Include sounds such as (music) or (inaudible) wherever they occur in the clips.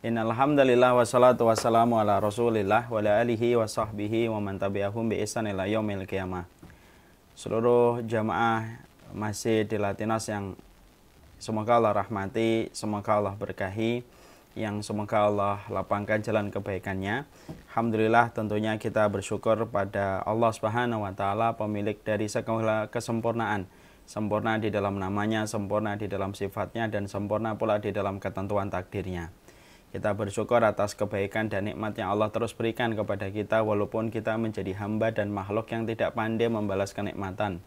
Innalhamdalillah wassalatu wassalamu ala rasulillah wa ala alihi wa sahbihi wa man tabi'ahum bi isan ila yaumil qiyamah. Seluruh jamaah masih di Latinas yang semoga Allah rahmati, semoga Allah berkahi, yang semoga Allah lapangkan jalan kebaikannya. Alhamdulillah tentunya kita bersyukur pada Allah Subhanahu wa taala pemilik dari segala kesempurnaan sempurna di dalam namanya, sempurna di dalam sifatnya, dan sempurna pula di dalam ketentuan takdirnya. Kita bersyukur atas kebaikan dan nikmat yang Allah terus berikan kepada kita walaupun kita menjadi hamba dan makhluk yang tidak pandai membalas kenikmatan.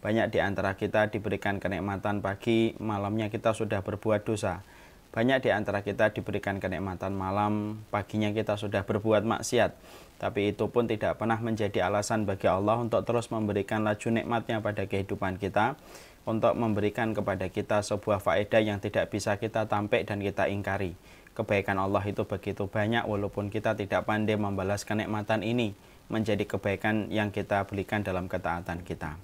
Banyak di antara kita diberikan kenikmatan pagi, malamnya kita sudah berbuat dosa. Banyak di antara kita diberikan kenikmatan malam, paginya kita sudah berbuat maksiat. Tapi itu pun tidak pernah menjadi alasan bagi Allah untuk terus memberikan laju nikmatnya pada kehidupan kita, untuk memberikan kepada kita sebuah faedah yang tidak bisa kita tampik dan kita ingkari. Kebaikan Allah itu begitu banyak walaupun kita tidak pandai membalas kenikmatan ini menjadi kebaikan yang kita belikan dalam ketaatan kita.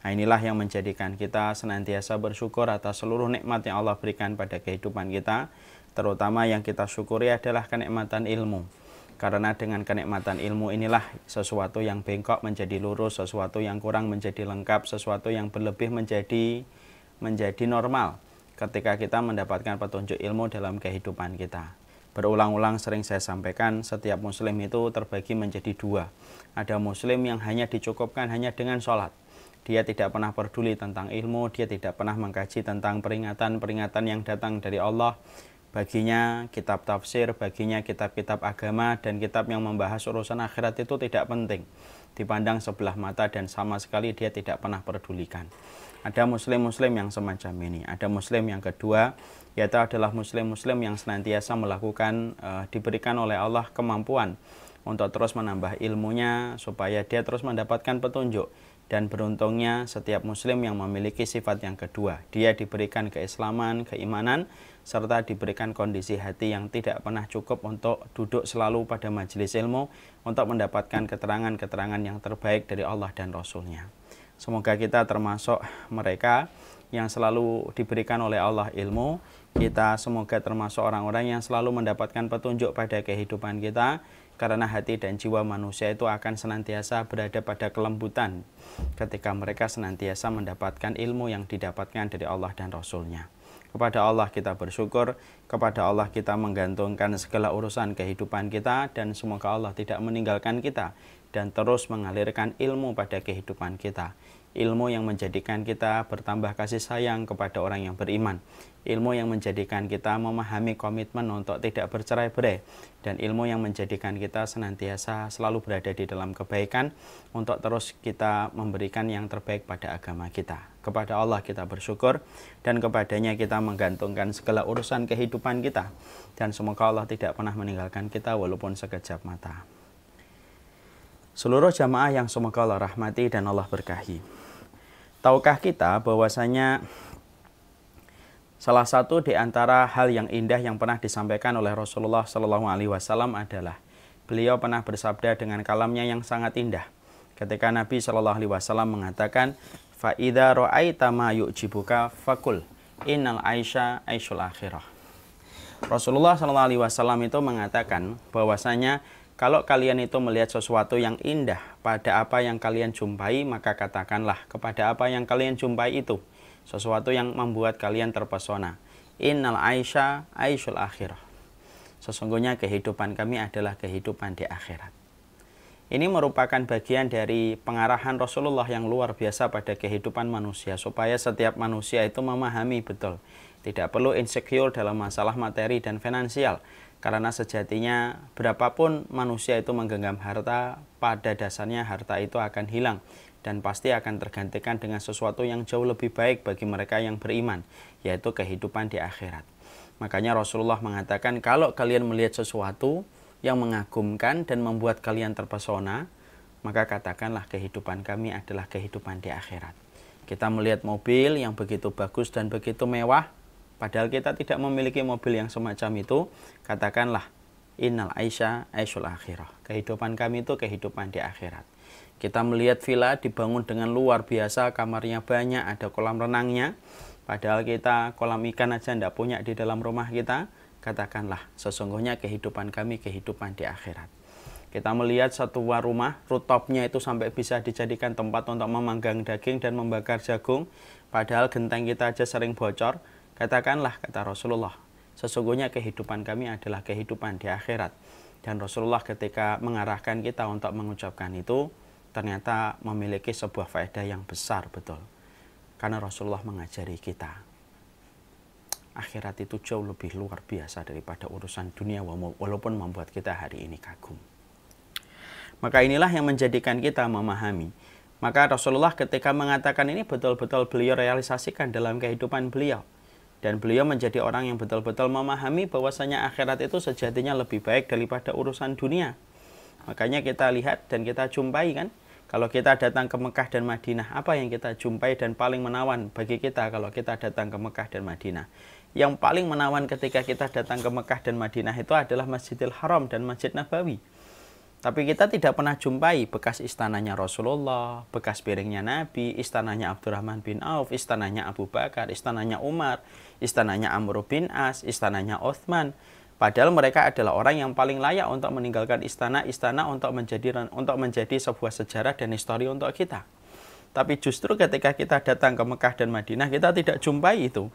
Nah, inilah yang menjadikan kita senantiasa bersyukur atas seluruh nikmat yang Allah berikan pada kehidupan kita, terutama yang kita syukuri adalah kenikmatan ilmu. Karena dengan kenikmatan ilmu inilah sesuatu yang bengkok menjadi lurus, sesuatu yang kurang menjadi lengkap, sesuatu yang berlebih menjadi menjadi normal ketika kita mendapatkan petunjuk ilmu dalam kehidupan kita. Berulang-ulang sering saya sampaikan, setiap muslim itu terbagi menjadi dua. Ada muslim yang hanya dicukupkan hanya dengan sholat. Dia tidak pernah peduli tentang ilmu, dia tidak pernah mengkaji tentang peringatan-peringatan yang datang dari Allah. Baginya kitab tafsir, baginya kitab-kitab agama dan kitab yang membahas urusan akhirat itu tidak penting. Dipandang sebelah mata dan sama sekali dia tidak pernah pedulikan ada muslim-muslim yang semacam ini. Ada muslim yang kedua, yaitu adalah muslim-muslim yang senantiasa melakukan uh, diberikan oleh Allah kemampuan untuk terus menambah ilmunya supaya dia terus mendapatkan petunjuk. Dan beruntungnya setiap muslim yang memiliki sifat yang kedua, dia diberikan keislaman, keimanan, serta diberikan kondisi hati yang tidak pernah cukup untuk duduk selalu pada majelis ilmu untuk mendapatkan keterangan-keterangan yang terbaik dari Allah dan Rasulnya. Semoga kita termasuk mereka yang selalu diberikan oleh Allah ilmu. Kita semoga termasuk orang-orang yang selalu mendapatkan petunjuk pada kehidupan kita karena hati dan jiwa manusia itu akan senantiasa berada pada kelembutan ketika mereka senantiasa mendapatkan ilmu yang didapatkan dari Allah dan Rasulnya. Kepada Allah kita bersyukur, kepada Allah kita menggantungkan segala urusan kehidupan kita dan semoga Allah tidak meninggalkan kita dan terus mengalirkan ilmu pada kehidupan kita. Ilmu yang menjadikan kita bertambah kasih sayang kepada orang yang beriman. Ilmu yang menjadikan kita memahami komitmen untuk tidak bercerai-berai. Dan ilmu yang menjadikan kita senantiasa selalu berada di dalam kebaikan untuk terus kita memberikan yang terbaik pada agama kita. Kepada Allah kita bersyukur dan kepadanya kita menggantungkan segala urusan kehidupan kita. Dan semoga Allah tidak pernah meninggalkan kita walaupun sekejap mata. Seluruh jamaah yang semoga Allah rahmati dan Allah berkahi. Tahukah kita bahwasanya salah satu di antara hal yang indah yang pernah disampaikan oleh Rasulullah Shallallahu Alaihi Wasallam adalah beliau pernah bersabda dengan kalamnya yang sangat indah ketika Nabi Shallallahu Alaihi Wasallam mengatakan faida roaita ma yujibuka fakul inal aisha aisyul akhirah Rasulullah Shallallahu Alaihi Wasallam itu mengatakan bahwasanya kalau kalian itu melihat sesuatu yang indah pada apa yang kalian jumpai, maka katakanlah kepada apa yang kalian jumpai itu sesuatu yang membuat kalian terpesona. Innal aisyah, Aisyul Akhirah. Sesungguhnya kehidupan kami adalah kehidupan di akhirat. Ini merupakan bagian dari pengarahan Rasulullah yang luar biasa pada kehidupan manusia supaya setiap manusia itu memahami betul. Tidak perlu insecure dalam masalah materi dan finansial karena sejatinya berapapun manusia itu menggenggam harta, pada dasarnya harta itu akan hilang dan pasti akan tergantikan dengan sesuatu yang jauh lebih baik bagi mereka yang beriman, yaitu kehidupan di akhirat. Makanya Rasulullah mengatakan kalau kalian melihat sesuatu yang mengagumkan dan membuat kalian terpesona, maka katakanlah kehidupan kami adalah kehidupan di akhirat. Kita melihat mobil yang begitu bagus dan begitu mewah, Padahal kita tidak memiliki mobil yang semacam itu, katakanlah Innal aisyah Aisyul Akhirah. Kehidupan kami itu kehidupan di akhirat. Kita melihat villa dibangun dengan luar biasa, kamarnya banyak, ada kolam renangnya. Padahal kita kolam ikan aja tidak punya di dalam rumah kita. Katakanlah, sesungguhnya kehidupan kami kehidupan di akhirat. Kita melihat satu warung rumah, rooftopnya itu sampai bisa dijadikan tempat untuk memanggang daging dan membakar jagung. Padahal genteng kita aja sering bocor, Katakanlah, kata Rasulullah, sesungguhnya kehidupan kami adalah kehidupan di akhirat. Dan Rasulullah ketika mengarahkan kita untuk mengucapkan itu, ternyata memiliki sebuah faedah yang besar betul. Karena Rasulullah mengajari kita. Akhirat itu jauh lebih luar biasa daripada urusan dunia walaupun membuat kita hari ini kagum. Maka inilah yang menjadikan kita memahami maka Rasulullah ketika mengatakan ini betul-betul beliau realisasikan dalam kehidupan beliau dan beliau menjadi orang yang betul-betul memahami bahwasanya akhirat itu sejatinya lebih baik daripada urusan dunia. Makanya kita lihat dan kita jumpai kan, kalau kita datang ke Mekah dan Madinah, apa yang kita jumpai dan paling menawan bagi kita kalau kita datang ke Mekah dan Madinah? Yang paling menawan ketika kita datang ke Mekah dan Madinah itu adalah Masjidil Haram dan Masjid Nabawi. Tapi kita tidak pernah jumpai bekas istananya Rasulullah, bekas piringnya Nabi, istananya Abdurrahman bin Auf, istananya Abu Bakar, istananya Umar, istananya Amr bin As, istananya Uthman. Padahal mereka adalah orang yang paling layak untuk meninggalkan istana-istana untuk menjadi untuk menjadi sebuah sejarah dan histori untuk kita. Tapi justru ketika kita datang ke Mekah dan Madinah, kita tidak jumpai itu.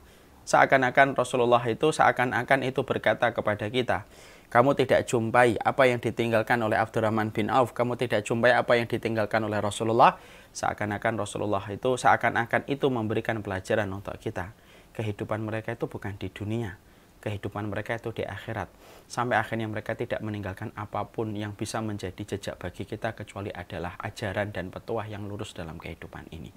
Seakan-akan Rasulullah itu seakan-akan itu berkata kepada kita, kamu tidak jumpai apa yang ditinggalkan oleh Abdurrahman bin Auf. Kamu tidak jumpai apa yang ditinggalkan oleh Rasulullah. Seakan-akan Rasulullah itu, seakan-akan itu memberikan pelajaran untuk kita. Kehidupan mereka itu bukan di dunia. Kehidupan mereka itu di akhirat. Sampai akhirnya mereka tidak meninggalkan apapun yang bisa menjadi jejak bagi kita kecuali adalah ajaran dan petuah yang lurus dalam kehidupan ini.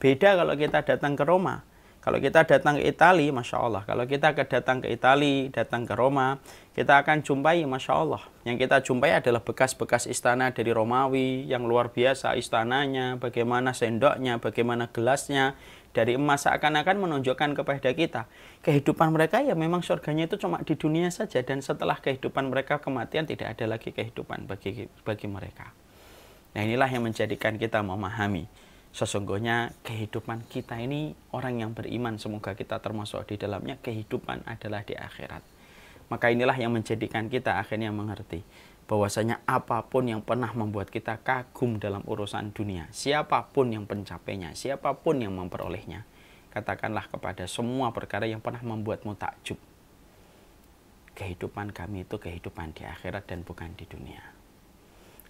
Beda kalau kita datang ke Roma kalau kita datang ke Itali, Masya Allah. Kalau kita datang ke Itali, datang ke Roma, kita akan jumpai, Masya Allah. Yang kita jumpai adalah bekas-bekas istana dari Romawi yang luar biasa istananya, bagaimana sendoknya, bagaimana gelasnya. Dari emas seakan-akan menunjukkan kepada kita. Kehidupan mereka ya memang surganya itu cuma di dunia saja. Dan setelah kehidupan mereka kematian tidak ada lagi kehidupan bagi, bagi mereka. Nah inilah yang menjadikan kita memahami Sesungguhnya kehidupan kita ini orang yang beriman semoga kita termasuk di dalamnya kehidupan adalah di akhirat. Maka inilah yang menjadikan kita akhirnya mengerti bahwasanya apapun yang pernah membuat kita kagum dalam urusan dunia, siapapun yang pencapainya, siapapun yang memperolehnya, katakanlah kepada semua perkara yang pernah membuatmu takjub. Kehidupan kami itu kehidupan di akhirat dan bukan di dunia.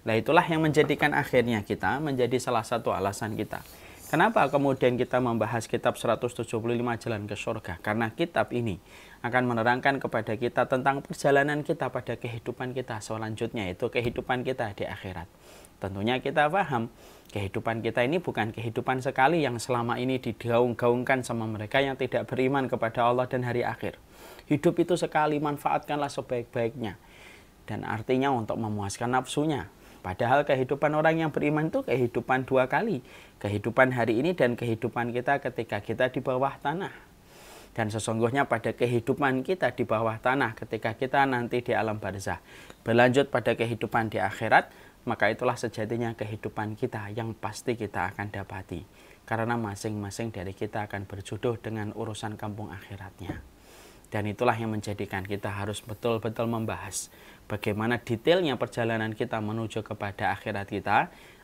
Nah itulah yang menjadikan akhirnya kita menjadi salah satu alasan kita. Kenapa kemudian kita membahas kitab 175 Jalan ke Surga? Karena kitab ini akan menerangkan kepada kita tentang perjalanan kita pada kehidupan kita selanjutnya, yaitu kehidupan kita di akhirat. Tentunya kita paham, kehidupan kita ini bukan kehidupan sekali yang selama ini digaung-gaungkan sama mereka yang tidak beriman kepada Allah dan hari akhir. Hidup itu sekali, manfaatkanlah sebaik-baiknya. Dan artinya untuk memuaskan nafsunya, Padahal kehidupan orang yang beriman itu kehidupan dua kali. Kehidupan hari ini dan kehidupan kita ketika kita di bawah tanah. Dan sesungguhnya pada kehidupan kita di bawah tanah ketika kita nanti di alam barzah. Berlanjut pada kehidupan di akhirat, maka itulah sejatinya kehidupan kita yang pasti kita akan dapati. Karena masing-masing dari kita akan berjodoh dengan urusan kampung akhiratnya. Dan itulah yang menjadikan kita harus betul-betul membahas bagaimana detailnya perjalanan kita menuju kepada akhirat kita,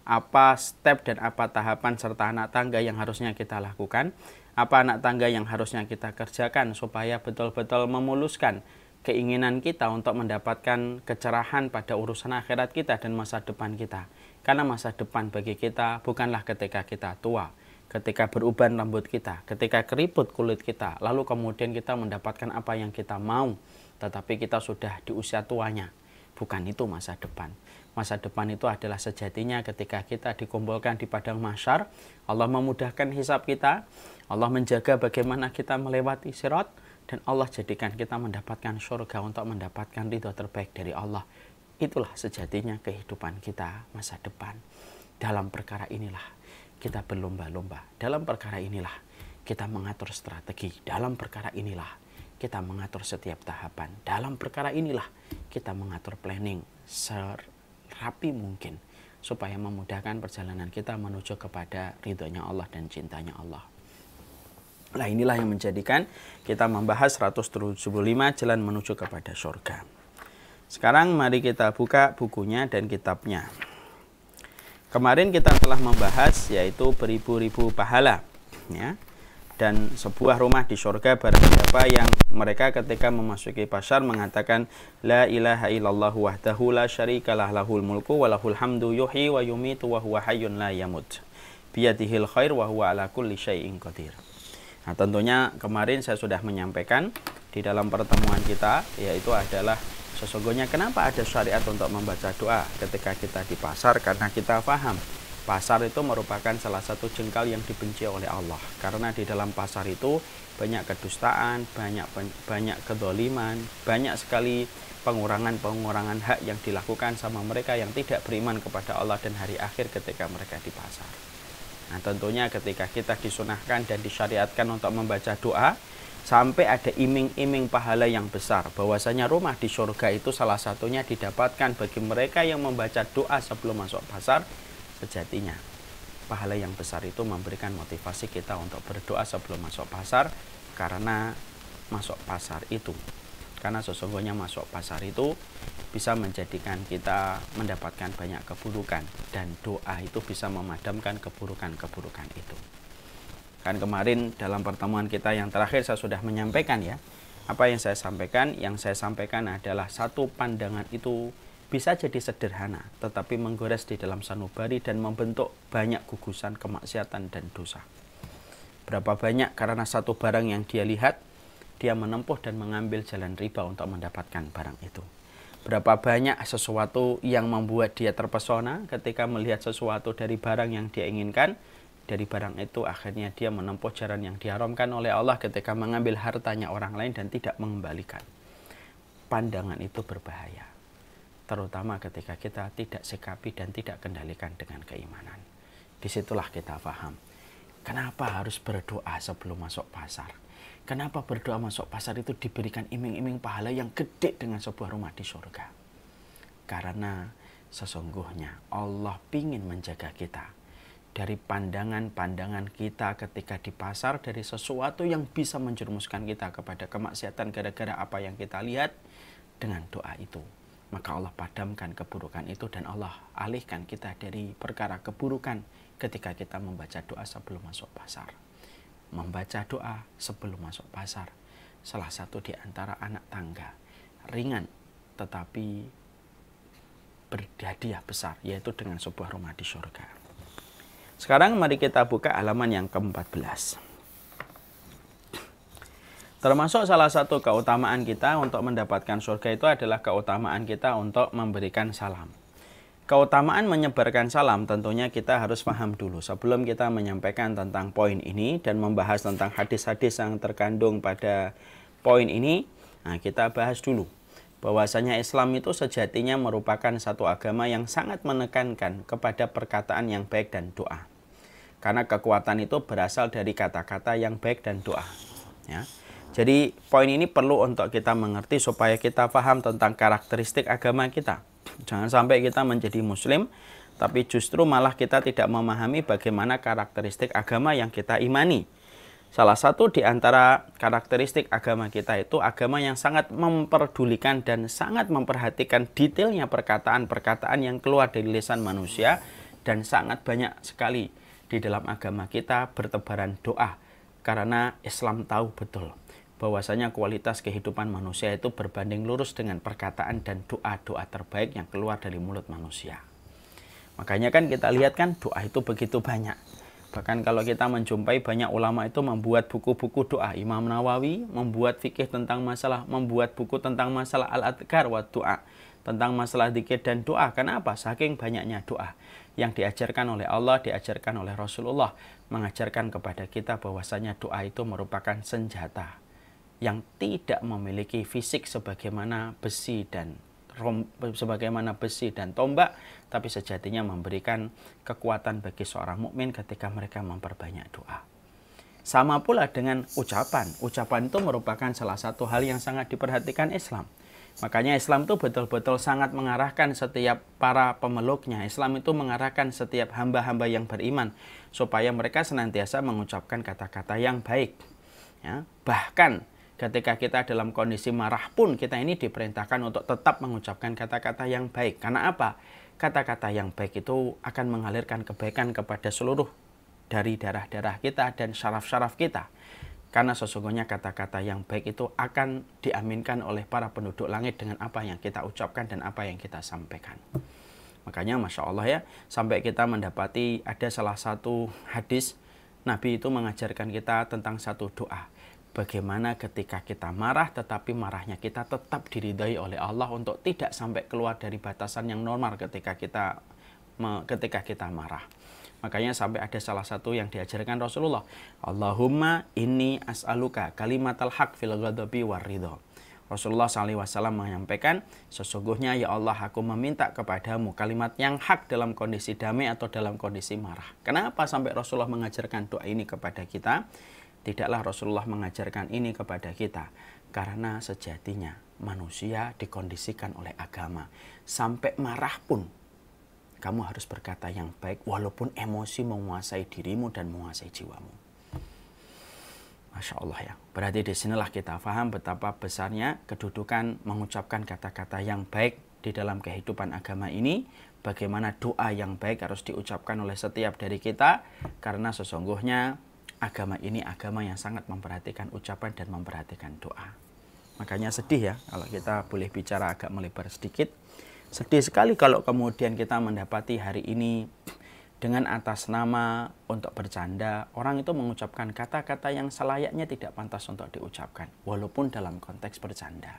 apa step dan apa tahapan serta anak tangga yang harusnya kita lakukan, apa anak tangga yang harusnya kita kerjakan supaya betul-betul memuluskan keinginan kita untuk mendapatkan kecerahan pada urusan akhirat kita dan masa depan kita. Karena masa depan bagi kita bukanlah ketika kita tua, ketika beruban rambut kita, ketika keriput kulit kita, lalu kemudian kita mendapatkan apa yang kita mau tetapi kita sudah di usia tuanya. Bukan itu masa depan. Masa depan itu adalah sejatinya ketika kita dikumpulkan di padang masyar, Allah memudahkan hisap kita, Allah menjaga bagaimana kita melewati sirat, dan Allah jadikan kita mendapatkan surga untuk mendapatkan ridho terbaik dari Allah. Itulah sejatinya kehidupan kita masa depan. Dalam perkara inilah kita berlomba-lomba. Dalam perkara inilah kita mengatur strategi. Dalam perkara inilah kita mengatur setiap tahapan. Dalam perkara inilah kita mengatur planning serapi mungkin supaya memudahkan perjalanan kita menuju kepada ridhonya Allah dan cintanya Allah. Nah inilah yang menjadikan kita membahas 175 jalan menuju kepada surga. Sekarang mari kita buka bukunya dan kitabnya. Kemarin kita telah membahas yaitu beribu-ribu pahala. Ya dan sebuah rumah di surga barang siapa yang mereka ketika memasuki pasar mengatakan la ilaha illallah wahdahu la lah lahul mulku wa lahul hamdu yuhyi wa yumitu wa huwa hayyun la yamut biyadihil khair wa huwa ala kulli syai'in qadir. Nah, tentunya kemarin saya sudah menyampaikan di dalam pertemuan kita yaitu adalah sesungguhnya kenapa ada syariat untuk membaca doa ketika kita di pasar karena kita paham Pasar itu merupakan salah satu jengkal yang dibenci oleh Allah karena di dalam pasar itu banyak kedustaan, banyak banyak kedoliman, banyak sekali pengurangan-pengurangan hak yang dilakukan sama mereka yang tidak beriman kepada Allah dan hari akhir ketika mereka di pasar. Nah, tentunya ketika kita disunahkan dan disyariatkan untuk membaca doa, sampai ada iming-iming pahala yang besar. Bahwasanya rumah di surga itu salah satunya didapatkan bagi mereka yang membaca doa sebelum masuk pasar Sejatinya, pahala yang besar itu memberikan motivasi kita untuk berdoa sebelum masuk pasar karena masuk pasar itu. Karena sesungguhnya masuk pasar itu bisa menjadikan kita mendapatkan banyak keburukan dan doa itu bisa memadamkan keburukan-keburukan itu. Kan kemarin dalam pertemuan kita yang terakhir saya sudah menyampaikan ya. Apa yang saya sampaikan? Yang saya sampaikan adalah satu pandangan itu bisa jadi sederhana, tetapi menggores di dalam sanubari dan membentuk banyak gugusan kemaksiatan dan dosa. Berapa banyak karena satu barang yang dia lihat, dia menempuh dan mengambil jalan riba untuk mendapatkan barang itu. Berapa banyak sesuatu yang membuat dia terpesona ketika melihat sesuatu dari barang yang dia inginkan, dari barang itu akhirnya dia menempuh jalan yang diharamkan oleh Allah ketika mengambil hartanya orang lain dan tidak mengembalikan. Pandangan itu berbahaya terutama ketika kita tidak sikapi dan tidak kendalikan dengan keimanan. Disitulah kita paham. Kenapa harus berdoa sebelum masuk pasar? Kenapa berdoa masuk pasar itu diberikan iming-iming pahala yang gede dengan sebuah rumah di surga? Karena sesungguhnya Allah ingin menjaga kita dari pandangan-pandangan kita ketika di pasar dari sesuatu yang bisa menjerumuskan kita kepada kemaksiatan gara-gara apa yang kita lihat dengan doa itu maka Allah padamkan keburukan itu dan Allah alihkan kita dari perkara keburukan ketika kita membaca doa sebelum masuk pasar. Membaca doa sebelum masuk pasar salah satu di antara anak tangga ringan tetapi berhadiah besar yaitu dengan sebuah rumah di surga. Sekarang mari kita buka halaman yang ke-14. Termasuk salah satu keutamaan kita untuk mendapatkan surga itu adalah keutamaan kita untuk memberikan salam. Keutamaan menyebarkan salam tentunya kita harus paham dulu sebelum kita menyampaikan tentang poin ini dan membahas tentang hadis-hadis yang terkandung pada poin ini. Nah, kita bahas dulu bahwasanya Islam itu sejatinya merupakan satu agama yang sangat menekankan kepada perkataan yang baik dan doa. Karena kekuatan itu berasal dari kata-kata yang baik dan doa. Ya. Jadi poin ini perlu untuk kita mengerti supaya kita paham tentang karakteristik agama kita. Jangan sampai kita menjadi muslim tapi justru malah kita tidak memahami bagaimana karakteristik agama yang kita imani. Salah satu di antara karakteristik agama kita itu agama yang sangat memperdulikan dan sangat memperhatikan detailnya perkataan-perkataan yang keluar dari lisan manusia dan sangat banyak sekali di dalam agama kita bertebaran doa karena Islam tahu betul bahwasanya kualitas kehidupan manusia itu berbanding lurus dengan perkataan dan doa-doa terbaik yang keluar dari mulut manusia. Makanya kan kita lihat kan doa itu begitu banyak. Bahkan kalau kita menjumpai banyak ulama itu membuat buku-buku doa. Imam Nawawi membuat fikih tentang masalah, membuat buku tentang masalah al-adhkar wa doa. Tentang masalah dikit dan doa. Kenapa? Saking banyaknya doa yang diajarkan oleh Allah, diajarkan oleh Rasulullah. Mengajarkan kepada kita bahwasanya doa itu merupakan senjata yang tidak memiliki fisik sebagaimana besi dan rom, sebagaimana besi dan tombak, tapi sejatinya memberikan kekuatan bagi seorang mukmin ketika mereka memperbanyak doa. Sama pula dengan ucapan. Ucapan itu merupakan salah satu hal yang sangat diperhatikan Islam. Makanya Islam itu betul-betul sangat mengarahkan setiap para pemeluknya. Islam itu mengarahkan setiap hamba-hamba yang beriman supaya mereka senantiasa mengucapkan kata-kata yang baik. Ya, bahkan ketika kita dalam kondisi marah pun kita ini diperintahkan untuk tetap mengucapkan kata-kata yang baik. Karena apa? Kata-kata yang baik itu akan mengalirkan kebaikan kepada seluruh dari darah-darah kita dan syaraf-syaraf kita. Karena sesungguhnya kata-kata yang baik itu akan diaminkan oleh para penduduk langit dengan apa yang kita ucapkan dan apa yang kita sampaikan. Makanya Masya Allah ya, sampai kita mendapati ada salah satu hadis Nabi itu mengajarkan kita tentang satu doa. Bagaimana ketika kita marah tetapi marahnya kita tetap diridai oleh Allah untuk tidak sampai keluar dari batasan yang normal ketika kita ketika kita marah. Makanya sampai ada salah satu yang diajarkan Rasulullah. Allahumma ini as'aluka kalimat al haq fil ghadabi war ridho. Rasulullah SAW menyampaikan, sesungguhnya ya Allah aku meminta kepadamu kalimat yang hak dalam kondisi damai atau dalam kondisi marah. Kenapa sampai Rasulullah mengajarkan doa ini kepada kita? Tidaklah Rasulullah mengajarkan ini kepada kita karena sejatinya manusia dikondisikan oleh agama. Sampai marah pun kamu harus berkata yang baik walaupun emosi menguasai dirimu dan menguasai jiwamu. Masya Allah ya. Berarti disinilah kita paham betapa besarnya kedudukan mengucapkan kata-kata yang baik di dalam kehidupan agama ini. Bagaimana doa yang baik harus diucapkan oleh setiap dari kita. Karena sesungguhnya agama ini agama yang sangat memperhatikan ucapan dan memperhatikan doa. Makanya sedih ya kalau kita boleh bicara agak melebar sedikit. Sedih sekali kalau kemudian kita mendapati hari ini dengan atas nama untuk bercanda, orang itu mengucapkan kata-kata yang selayaknya tidak pantas untuk diucapkan, walaupun dalam konteks bercanda.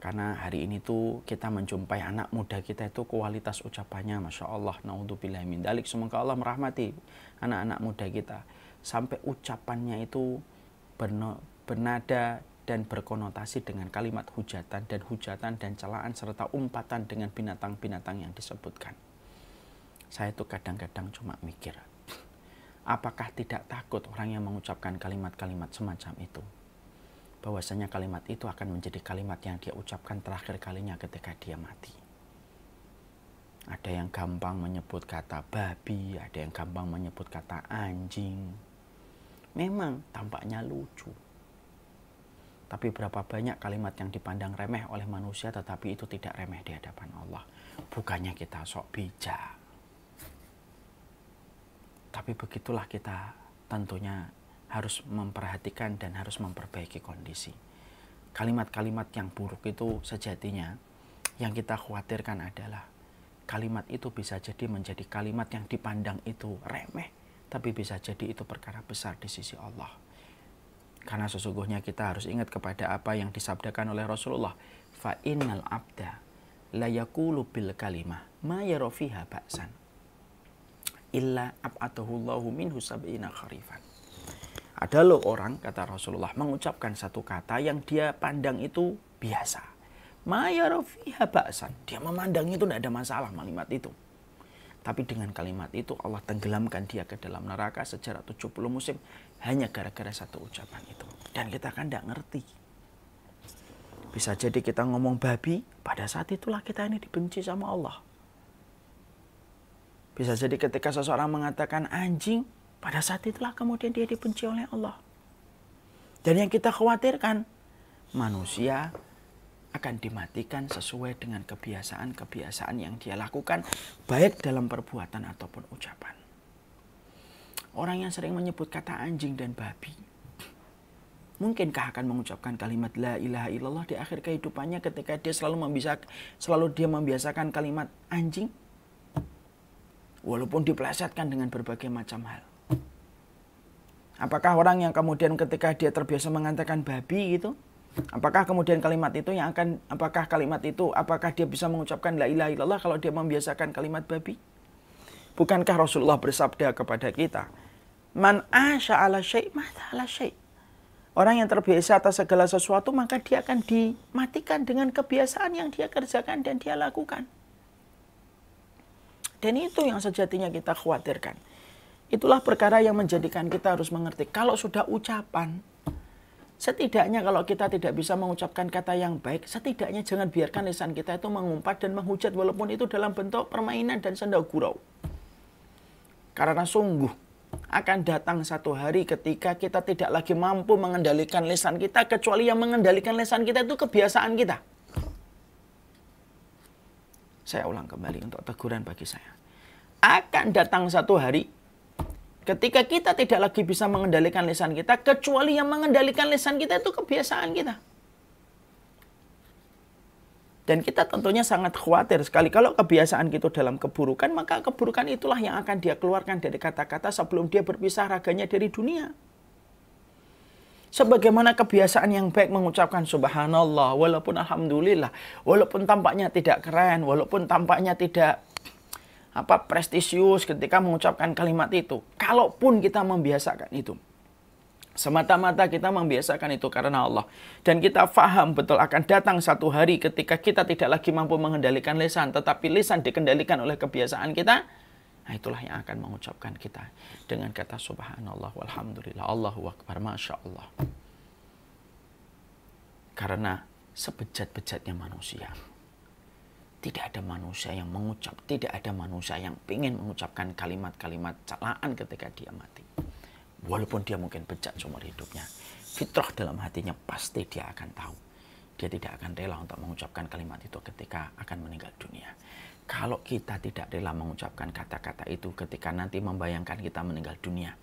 Karena hari ini tuh kita menjumpai anak muda kita itu kualitas ucapannya, Masya Allah, naudzubillah dalik, semoga Allah merahmati anak-anak muda kita sampai ucapannya itu bernada dan berkonotasi dengan kalimat hujatan dan hujatan dan celaan serta umpatan dengan binatang-binatang yang disebutkan. Saya itu kadang-kadang cuma mikir, apakah tidak takut orang yang mengucapkan kalimat-kalimat semacam itu? Bahwasanya kalimat itu akan menjadi kalimat yang dia ucapkan terakhir kalinya ketika dia mati. Ada yang gampang menyebut kata babi, ada yang gampang menyebut kata anjing, memang tampaknya lucu. Tapi berapa banyak kalimat yang dipandang remeh oleh manusia tetapi itu tidak remeh di hadapan Allah. Bukannya kita sok bijak. Tapi begitulah kita tentunya harus memperhatikan dan harus memperbaiki kondisi. Kalimat-kalimat yang buruk itu sejatinya yang kita khawatirkan adalah kalimat itu bisa jadi menjadi kalimat yang dipandang itu remeh tapi bisa jadi itu perkara besar di sisi Allah. Karena sesungguhnya kita harus ingat kepada apa yang disabdakan oleh Rasulullah. Fa innal abda layakulu bil kalimah ma yarofiha ba'san illa ab'atahullahu minhu sab'ina kharifan. Ada loh orang, kata Rasulullah, mengucapkan satu kata yang dia pandang itu biasa. Ma rofiha ba'san. Dia memandang itu tidak ada masalah, malimat itu. Tapi dengan kalimat itu Allah tenggelamkan dia ke dalam neraka sejarah 70 musim hanya gara-gara satu ucapan itu. Dan kita kan tidak ngerti. Bisa jadi kita ngomong babi, pada saat itulah kita ini dibenci sama Allah. Bisa jadi ketika seseorang mengatakan anjing, pada saat itulah kemudian dia dibenci oleh Allah. Dan yang kita khawatirkan, manusia akan dimatikan sesuai dengan kebiasaan-kebiasaan yang dia lakukan, baik dalam perbuatan ataupun ucapan. Orang yang sering menyebut kata anjing dan babi, mungkinkah akan mengucapkan kalimat la ilaha illallah di akhir kehidupannya ketika dia selalu membiasakan, selalu dia membiasakan kalimat anjing? Walaupun dipelesetkan dengan berbagai macam hal. Apakah orang yang kemudian ketika dia terbiasa mengatakan babi itu Apakah kemudian kalimat itu yang akan apakah kalimat itu apakah dia bisa mengucapkan la ilaha illallah kalau dia membiasakan kalimat babi? Bukankah Rasulullah bersabda kepada kita, "Man asya ala syai' mata ala syai'." Orang yang terbiasa atas segala sesuatu maka dia akan dimatikan dengan kebiasaan yang dia kerjakan dan dia lakukan. Dan itu yang sejatinya kita khawatirkan. Itulah perkara yang menjadikan kita harus mengerti. Kalau sudah ucapan, Setidaknya kalau kita tidak bisa mengucapkan kata yang baik, setidaknya jangan biarkan lisan kita itu mengumpat dan menghujat walaupun itu dalam bentuk permainan dan senda gurau. Karena sungguh akan datang satu hari ketika kita tidak lagi mampu mengendalikan lisan kita kecuali yang mengendalikan lisan kita itu kebiasaan kita. Saya ulang kembali untuk teguran bagi saya. Akan datang satu hari Ketika kita tidak lagi bisa mengendalikan lisan kita, kecuali yang mengendalikan lisan kita itu kebiasaan kita. Dan kita tentunya sangat khawatir sekali kalau kebiasaan kita dalam keburukan, maka keburukan itulah yang akan dia keluarkan dari kata-kata sebelum dia berpisah raganya dari dunia. Sebagaimana kebiasaan yang baik mengucapkan subhanallah, walaupun alhamdulillah, walaupun tampaknya tidak keren, walaupun tampaknya tidak apa prestisius ketika mengucapkan kalimat itu. Kalaupun kita membiasakan itu. Semata-mata kita membiasakan itu karena Allah. Dan kita faham betul akan datang satu hari ketika kita tidak lagi mampu mengendalikan lisan. Tetapi lisan dikendalikan oleh kebiasaan kita. Nah itulah yang akan mengucapkan kita. Dengan kata subhanallah walhamdulillah Allahu Akbar Masya Allah. Karena sebejat-bejatnya manusia tidak ada manusia yang mengucap, tidak ada manusia yang ingin mengucapkan kalimat-kalimat celaan ketika dia mati. Walaupun dia mungkin bejat seumur hidupnya, fitrah dalam hatinya pasti dia akan tahu. Dia tidak akan rela untuk mengucapkan kalimat itu ketika akan meninggal dunia. Kalau kita tidak rela mengucapkan kata-kata itu ketika nanti membayangkan kita meninggal dunia,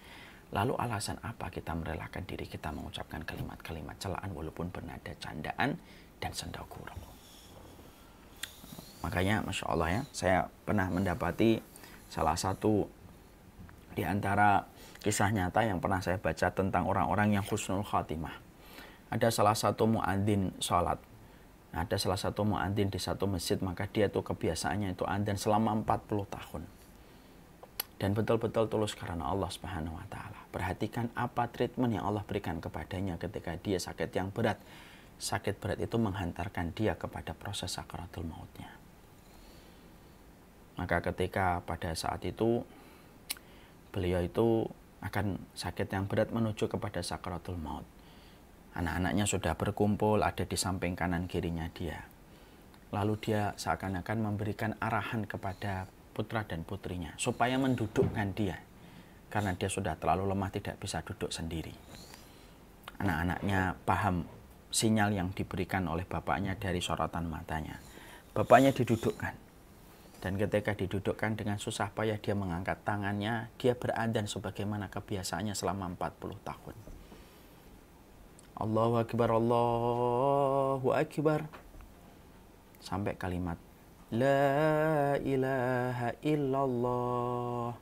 Lalu alasan apa kita merelakan diri kita mengucapkan kalimat-kalimat celaan walaupun bernada candaan dan sendok kurung? Makanya Masya Allah ya, saya pernah mendapati salah satu di antara kisah nyata yang pernah saya baca tentang orang-orang yang khusnul khatimah. Ada salah satu muadzin sholat. Ada salah satu muadzin di satu masjid, maka dia itu kebiasaannya itu andan selama 40 tahun. Dan betul-betul tulus karena Allah Subhanahu wa taala. Perhatikan apa treatment yang Allah berikan kepadanya ketika dia sakit yang berat. Sakit berat itu menghantarkan dia kepada proses sakaratul mautnya. Maka ketika pada saat itu beliau itu akan sakit yang berat menuju kepada Sakaratul maut. Anak-anaknya sudah berkumpul ada di samping kanan kirinya dia. Lalu dia seakan-akan memberikan arahan kepada putra dan putrinya supaya mendudukkan dia karena dia sudah terlalu lemah tidak bisa duduk sendiri. Anak-anaknya paham sinyal yang diberikan oleh bapaknya dari sorotan matanya. Bapaknya didudukkan dan ketika didudukkan dengan susah payah dia mengangkat tangannya, dia beradan sebagaimana kebiasaannya selama 40 tahun. Allahu Akbar, Allahu Akbar. Sampai kalimat, La ilaha illallah.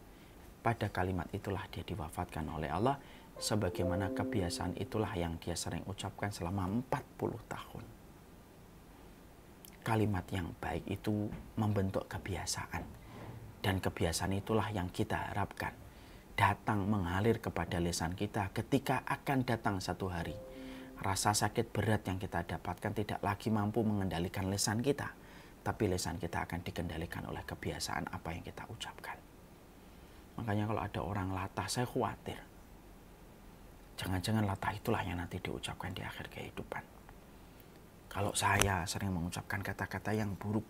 Pada kalimat itulah dia diwafatkan oleh Allah. Sebagaimana kebiasaan itulah yang dia sering ucapkan selama 40 tahun kalimat yang baik itu membentuk kebiasaan. Dan kebiasaan itulah yang kita harapkan. Datang mengalir kepada lesan kita ketika akan datang satu hari. Rasa sakit berat yang kita dapatkan tidak lagi mampu mengendalikan lesan kita. Tapi lesan kita akan dikendalikan oleh kebiasaan apa yang kita ucapkan. Makanya kalau ada orang latah, saya khawatir. Jangan-jangan latah itulah yang nanti diucapkan di akhir kehidupan kalau saya sering mengucapkan kata-kata yang buruk,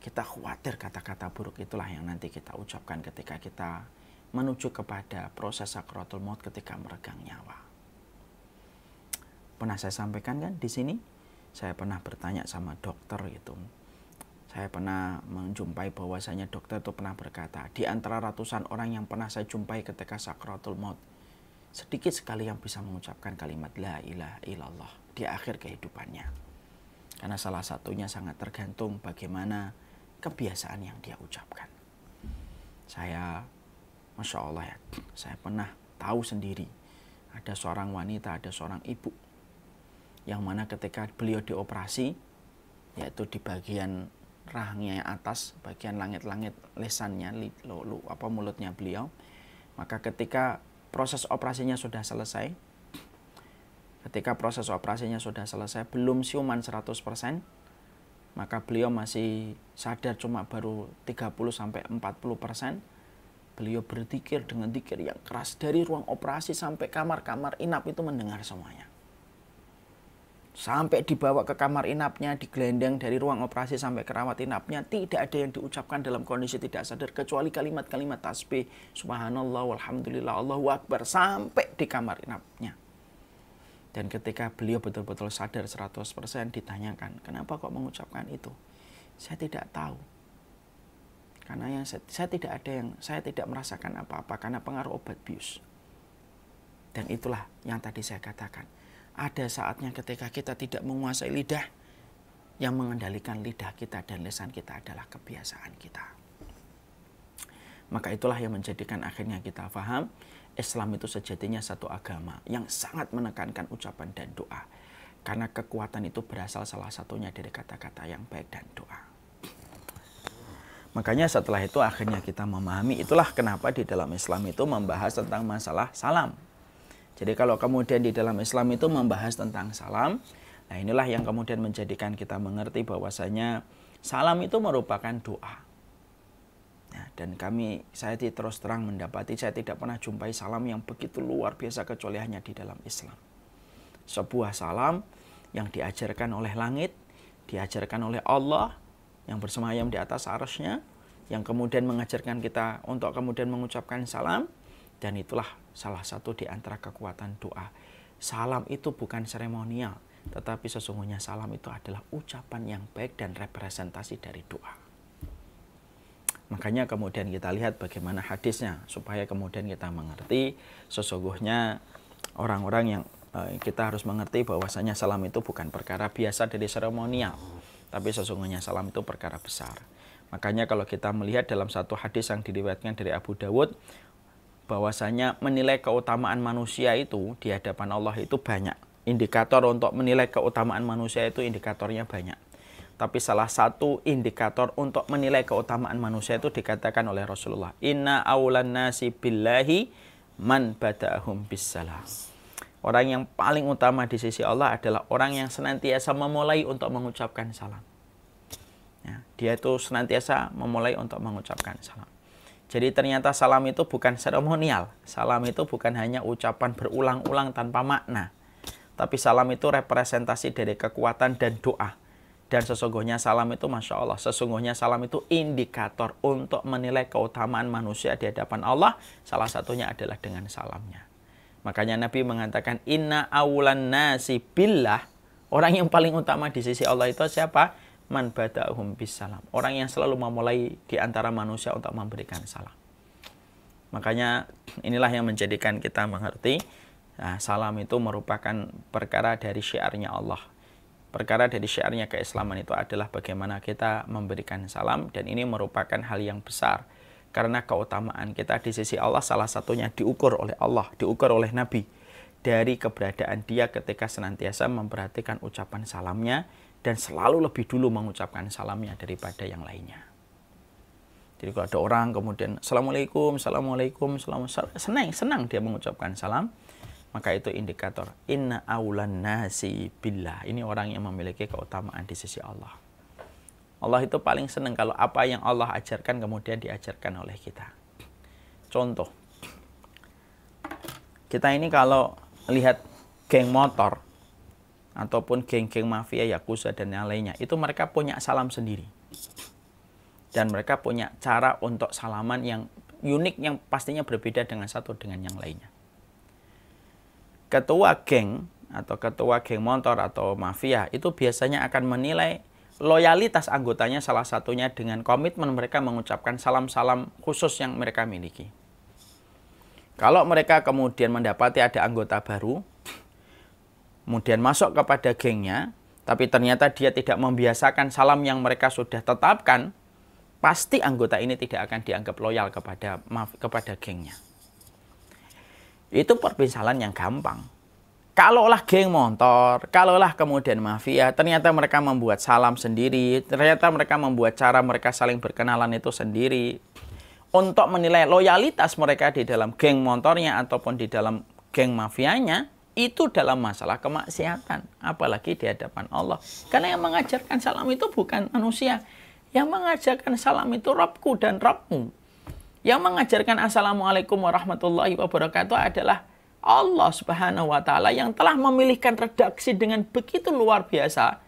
kita khawatir kata-kata buruk itulah yang nanti kita ucapkan ketika kita menuju kepada proses sakrotul maut ketika meregang nyawa. Pernah saya sampaikan kan di sini, saya pernah bertanya sama dokter itu, Saya pernah menjumpai bahwasanya dokter itu pernah berkata, di antara ratusan orang yang pernah saya jumpai ketika sakrotul maut, sedikit sekali yang bisa mengucapkan kalimat la ilaha illallah di akhir kehidupannya. Karena salah satunya sangat tergantung bagaimana kebiasaan yang dia ucapkan. Saya, Masya Allah ya, saya pernah tahu sendiri. Ada seorang wanita, ada seorang ibu. Yang mana ketika beliau dioperasi, yaitu di bagian rahangnya yang atas, bagian langit-langit lesannya, apa mulutnya beliau. Maka ketika proses operasinya sudah selesai, Ketika proses operasinya sudah selesai, belum siuman 100%, maka beliau masih sadar cuma baru 30 sampai 40%. Beliau berzikir dengan zikir yang keras dari ruang operasi sampai kamar-kamar inap itu mendengar semuanya. Sampai dibawa ke kamar inapnya, digelendeng dari ruang operasi sampai ke rawat inapnya, tidak ada yang diucapkan dalam kondisi tidak sadar kecuali kalimat-kalimat tasbih, subhanallah, walhamdulillah, Allahu akbar sampai di kamar inapnya dan ketika beliau betul-betul sadar 100% ditanyakan, kenapa kok mengucapkan itu? Saya tidak tahu. Karena yang saya, saya tidak ada yang saya tidak merasakan apa-apa karena pengaruh obat bius. Dan itulah yang tadi saya katakan. Ada saatnya ketika kita tidak menguasai lidah, yang mengendalikan lidah kita dan lisan kita adalah kebiasaan kita. Maka itulah yang menjadikan akhirnya kita paham Islam itu sejatinya satu agama yang sangat menekankan ucapan dan doa. Karena kekuatan itu berasal salah satunya dari kata-kata yang baik dan doa. Makanya setelah itu akhirnya kita memahami itulah kenapa di dalam Islam itu membahas tentang masalah salam. Jadi kalau kemudian di dalam Islam itu membahas tentang salam, nah inilah yang kemudian menjadikan kita mengerti bahwasanya salam itu merupakan doa. Nah, dan kami, saya terus terang mendapati, saya tidak pernah jumpai salam yang begitu luar biasa kecuali hanya di dalam Islam. Sebuah salam yang diajarkan oleh langit, diajarkan oleh Allah yang bersemayam di atas arusnya, yang kemudian mengajarkan kita untuk kemudian mengucapkan salam, dan itulah salah satu di antara kekuatan doa. Salam itu bukan seremonial, tetapi sesungguhnya salam itu adalah ucapan yang baik dan representasi dari doa. Makanya kemudian kita lihat bagaimana hadisnya supaya kemudian kita mengerti sesungguhnya orang-orang yang eh, kita harus mengerti bahwasanya salam itu bukan perkara biasa dari seremonial, tapi sesungguhnya salam itu perkara besar. Makanya kalau kita melihat dalam satu hadis yang diriwayatkan dari Abu Dawud bahwasanya menilai keutamaan manusia itu di hadapan Allah itu banyak. Indikator untuk menilai keutamaan manusia itu indikatornya banyak tapi salah satu indikator untuk menilai keutamaan manusia itu dikatakan oleh Rasulullah inna awlan nasi billahi man bada'ahum bisalam orang yang paling utama di sisi Allah adalah orang yang senantiasa memulai untuk mengucapkan salam ya, dia itu senantiasa memulai untuk mengucapkan salam jadi ternyata salam itu bukan seremonial. Salam itu bukan hanya ucapan berulang-ulang tanpa makna. Tapi salam itu representasi dari kekuatan dan doa. Dan sesungguhnya salam itu Masya Allah. Sesungguhnya salam itu indikator untuk menilai keutamaan manusia di hadapan Allah. Salah satunya adalah dengan salamnya. Makanya Nabi mengatakan inna awulan nasi billah. Orang yang paling utama di sisi Allah itu siapa? Man bada'uhum salam. Orang yang selalu memulai di antara manusia untuk memberikan salam. Makanya inilah yang menjadikan kita mengerti Nah, salam itu merupakan perkara dari syiarnya Allah perkara dari syiarnya keislaman itu adalah bagaimana kita memberikan salam dan ini merupakan hal yang besar karena keutamaan kita di sisi Allah salah satunya diukur oleh Allah, diukur oleh Nabi dari keberadaan dia ketika senantiasa memperhatikan ucapan salamnya dan selalu lebih dulu mengucapkan salamnya daripada yang lainnya. Jadi kalau ada orang kemudian Assalamualaikum, Assalamualaikum, Assalamualaikum, senang, senang dia mengucapkan salam maka itu indikator inna aulan nasi billah ini orang yang memiliki keutamaan di sisi Allah Allah itu paling senang kalau apa yang Allah ajarkan kemudian diajarkan oleh kita contoh kita ini kalau lihat geng motor ataupun geng-geng mafia yakuza dan yang lainnya itu mereka punya salam sendiri dan mereka punya cara untuk salaman yang unik yang pastinya berbeda dengan satu dengan yang lainnya ketua geng atau ketua geng motor atau mafia itu biasanya akan menilai loyalitas anggotanya salah satunya dengan komitmen mereka mengucapkan salam-salam khusus yang mereka miliki. Kalau mereka kemudian mendapati ada anggota baru, kemudian masuk kepada gengnya, tapi ternyata dia tidak membiasakan salam yang mereka sudah tetapkan, pasti anggota ini tidak akan dianggap loyal kepada kepada gengnya. Itu perpisahan yang gampang. Kalaulah geng motor, kalaulah kemudian mafia, ternyata mereka membuat salam sendiri, ternyata mereka membuat cara mereka saling berkenalan itu sendiri. Untuk menilai loyalitas mereka di dalam geng motornya ataupun di dalam geng mafianya, itu dalam masalah kemaksiatan, apalagi di hadapan Allah. Karena yang mengajarkan salam itu bukan manusia, yang mengajarkan salam itu Robku dan Robmu. Yang mengajarkan Assalamualaikum warahmatullahi wabarakatuh adalah Allah Subhanahu wa taala yang telah memilihkan redaksi dengan begitu luar biasa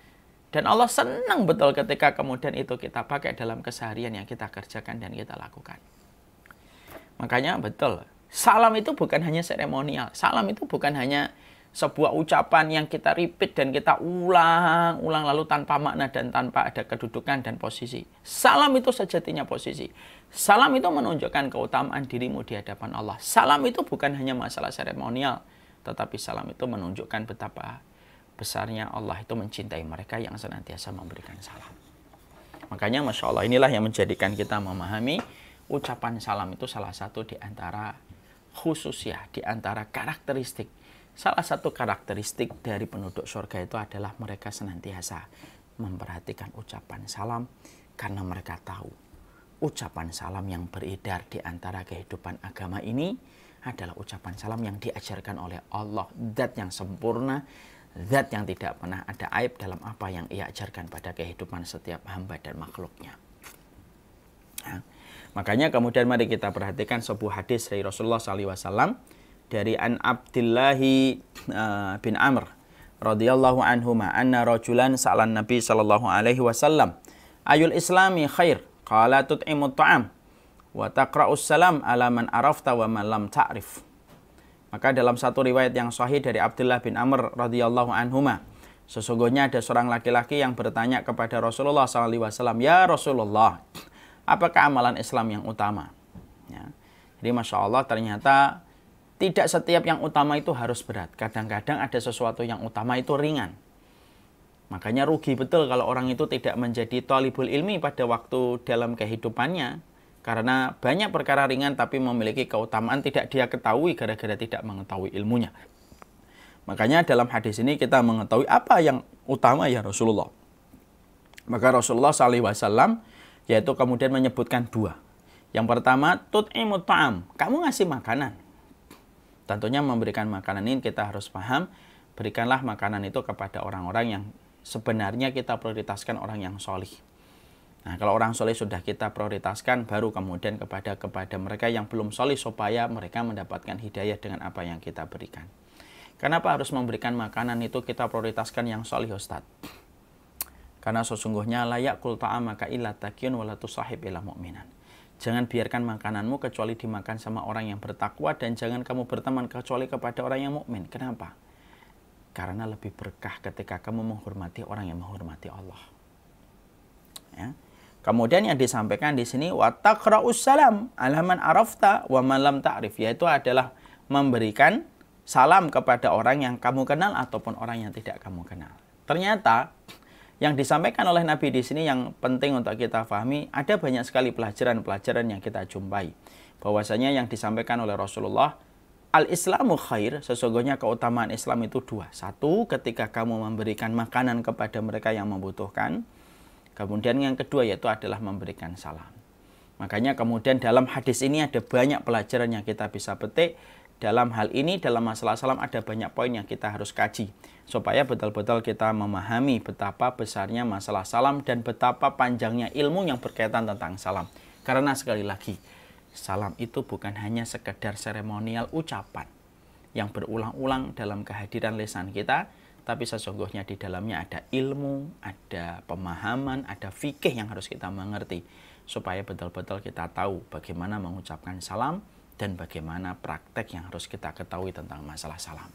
dan Allah senang betul ketika kemudian itu kita pakai dalam keseharian yang kita kerjakan dan kita lakukan. Makanya betul, salam itu bukan hanya seremonial. Salam itu bukan hanya sebuah ucapan yang kita repeat dan kita ulang, ulang lalu tanpa makna dan tanpa ada kedudukan dan posisi. Salam itu sejatinya posisi. Salam itu menunjukkan keutamaan dirimu di hadapan Allah. Salam itu bukan hanya masalah seremonial, tetapi salam itu menunjukkan betapa besarnya Allah itu mencintai mereka yang senantiasa memberikan salam. Makanya Masya Allah inilah yang menjadikan kita memahami ucapan salam itu salah satu di antara khusus ya, di antara karakteristik Salah satu karakteristik dari penduduk surga itu adalah mereka senantiasa memperhatikan ucapan salam karena mereka tahu ucapan salam yang beredar di antara kehidupan agama ini adalah ucapan salam yang diajarkan oleh Allah, zat yang sempurna, zat yang tidak pernah ada aib dalam apa yang ia ajarkan pada kehidupan setiap hamba dan makhluknya. Nah, makanya kemudian mari kita perhatikan sebuah hadis dari Rasulullah SAW dari An Abdullah eh, bin Amr radhiyallahu anhuma anna rajulan sa'alan Nabi sallallahu alaihi wasallam ayul islami khair qala tut'imut ta'am wa taqra'us salam ala man arafta wa man lam ta'rif maka dalam satu riwayat yang sahih dari Abdullah bin Amr radhiyallahu anhuma, sesungguhnya ada seorang laki-laki yang bertanya kepada Rasulullah SAW, Ya Rasulullah, apakah amalan Islam yang utama? Ya. Jadi Masya Allah ternyata tidak setiap yang utama itu harus berat. Kadang-kadang ada sesuatu yang utama itu ringan. Makanya rugi betul kalau orang itu tidak menjadi tolibul ilmi pada waktu dalam kehidupannya. Karena banyak perkara ringan tapi memiliki keutamaan tidak dia ketahui gara-gara tidak mengetahui ilmunya. Makanya dalam hadis ini kita mengetahui apa yang utama ya Rasulullah. Maka Rasulullah SAW yaitu kemudian menyebutkan dua. Yang pertama, tut'imut ta'am. Kamu ngasih makanan. Tentunya memberikan makanan ini kita harus paham, berikanlah makanan itu kepada orang-orang yang sebenarnya kita prioritaskan orang yang solih. Nah, kalau orang solih sudah kita prioritaskan, baru kemudian kepada kepada mereka yang belum solih supaya mereka mendapatkan hidayah dengan apa yang kita berikan. Kenapa harus memberikan makanan itu kita prioritaskan yang solih Ustadz Karena sesungguhnya layak kultaa maka illa takyun walatu sahib ila mu'minan. Jangan biarkan makananmu kecuali dimakan sama orang yang bertakwa dan jangan kamu berteman kecuali kepada orang yang mukmin. Kenapa? Karena lebih berkah ketika kamu menghormati orang yang menghormati Allah. Ya. Kemudian yang disampaikan di sini wataqra'us salam alaman arafta wa malam ta'rif yaitu adalah memberikan salam kepada orang yang kamu kenal ataupun orang yang tidak kamu kenal. Ternyata yang disampaikan oleh Nabi di sini yang penting untuk kita fahami ada banyak sekali pelajaran-pelajaran yang kita jumpai. Bahwasanya yang disampaikan oleh Rasulullah, Al-Islamu khair, sesungguhnya keutamaan Islam itu dua. Satu, ketika kamu memberikan makanan kepada mereka yang membutuhkan. Kemudian yang kedua yaitu adalah memberikan salam. Makanya kemudian dalam hadis ini ada banyak pelajaran yang kita bisa petik dalam hal ini dalam masalah salam ada banyak poin yang kita harus kaji supaya betul-betul kita memahami betapa besarnya masalah salam dan betapa panjangnya ilmu yang berkaitan tentang salam. Karena sekali lagi, salam itu bukan hanya sekedar seremonial ucapan yang berulang-ulang dalam kehadiran lisan kita, tapi sesungguhnya di dalamnya ada ilmu, ada pemahaman, ada fikih yang harus kita mengerti supaya betul-betul kita tahu bagaimana mengucapkan salam, dan bagaimana praktek yang harus kita ketahui tentang masalah salam.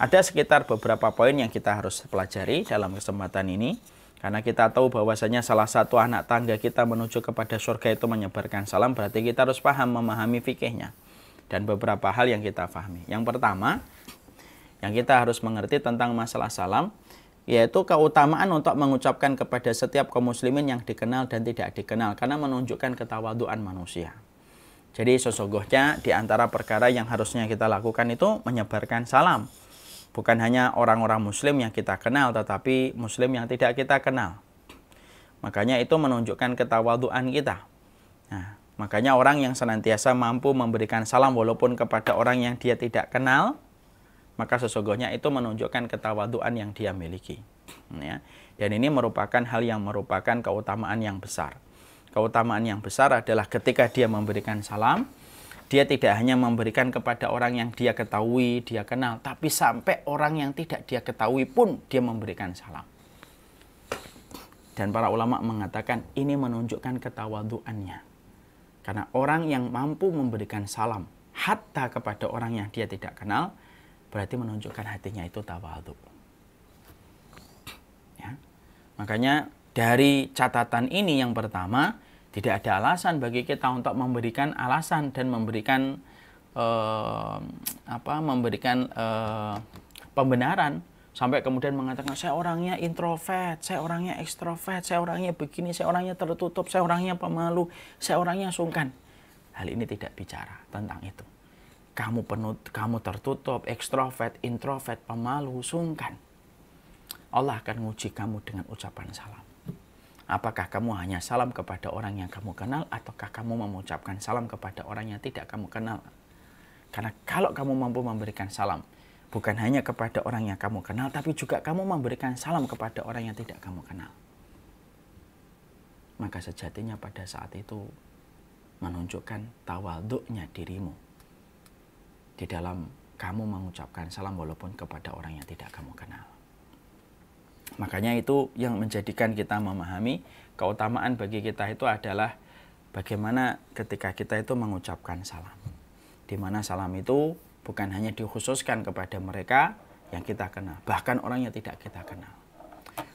Ada sekitar beberapa poin yang kita harus pelajari dalam kesempatan ini karena kita tahu bahwasanya salah satu anak tangga kita menuju kepada surga itu menyebarkan salam berarti kita harus paham memahami fikihnya dan beberapa hal yang kita pahami. Yang pertama yang kita harus mengerti tentang masalah salam yaitu keutamaan untuk mengucapkan kepada setiap kaum muslimin yang dikenal dan tidak dikenal karena menunjukkan ketawaduan manusia. Jadi sesungguhnya di antara perkara yang harusnya kita lakukan itu menyebarkan salam. Bukan hanya orang-orang muslim yang kita kenal tetapi muslim yang tidak kita kenal. Makanya itu menunjukkan ketawaduan kita. Nah, makanya orang yang senantiasa mampu memberikan salam walaupun kepada orang yang dia tidak kenal, maka sesungguhnya itu menunjukkan ketawaduan yang dia miliki. Nah, ya. Dan ini merupakan hal yang merupakan keutamaan yang besar. Keutamaan yang besar adalah ketika dia memberikan salam, dia tidak hanya memberikan kepada orang yang dia ketahui, dia kenal, tapi sampai orang yang tidak dia ketahui pun dia memberikan salam. Dan para ulama mengatakan ini menunjukkan ketawaduannya. Karena orang yang mampu memberikan salam hatta kepada orang yang dia tidak kenal, berarti menunjukkan hatinya itu tawadu. Ya. Makanya dari catatan ini yang pertama, tidak ada alasan bagi kita untuk memberikan alasan dan memberikan eh, apa memberikan eh, pembenaran sampai kemudian mengatakan saya orangnya introvert, saya orangnya ekstrovert, saya orangnya begini, saya orangnya tertutup, saya orangnya pemalu, saya orangnya sungkan. Hal ini tidak bicara tentang itu. Kamu penut, kamu tertutup, ekstrovert, introvert, pemalu, sungkan. Allah akan menguji kamu dengan ucapan salam. Apakah kamu hanya salam kepada orang yang kamu kenal ataukah kamu mengucapkan salam kepada orang yang tidak kamu kenal? Karena kalau kamu mampu memberikan salam, bukan hanya kepada orang yang kamu kenal, tapi juga kamu memberikan salam kepada orang yang tidak kamu kenal. Maka sejatinya pada saat itu menunjukkan tawaduknya dirimu di dalam kamu mengucapkan salam walaupun kepada orang yang tidak kamu kenal. Makanya itu yang menjadikan kita memahami keutamaan bagi kita itu adalah bagaimana ketika kita itu mengucapkan salam. Di mana salam itu bukan hanya dikhususkan kepada mereka yang kita kenal, bahkan orang yang tidak kita kenal.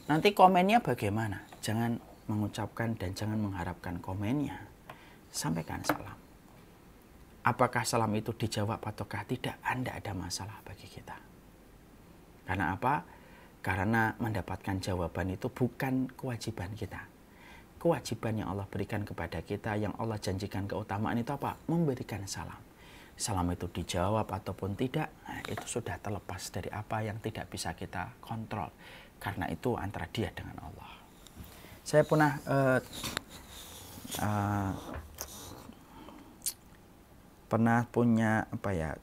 Nanti komennya bagaimana? Jangan mengucapkan dan jangan mengharapkan komennya. Sampaikan salam. Apakah salam itu dijawab ataukah tidak? Anda ada masalah bagi kita. Karena apa? Karena mendapatkan jawaban itu bukan kewajiban kita. Kewajiban yang Allah berikan kepada kita, yang Allah janjikan keutamaan itu apa? Memberikan salam. Salam itu dijawab ataupun tidak, nah, itu sudah terlepas dari apa yang tidak bisa kita kontrol. Karena itu antara dia dengan Allah. Saya pernah uh, uh, pernah punya apa ya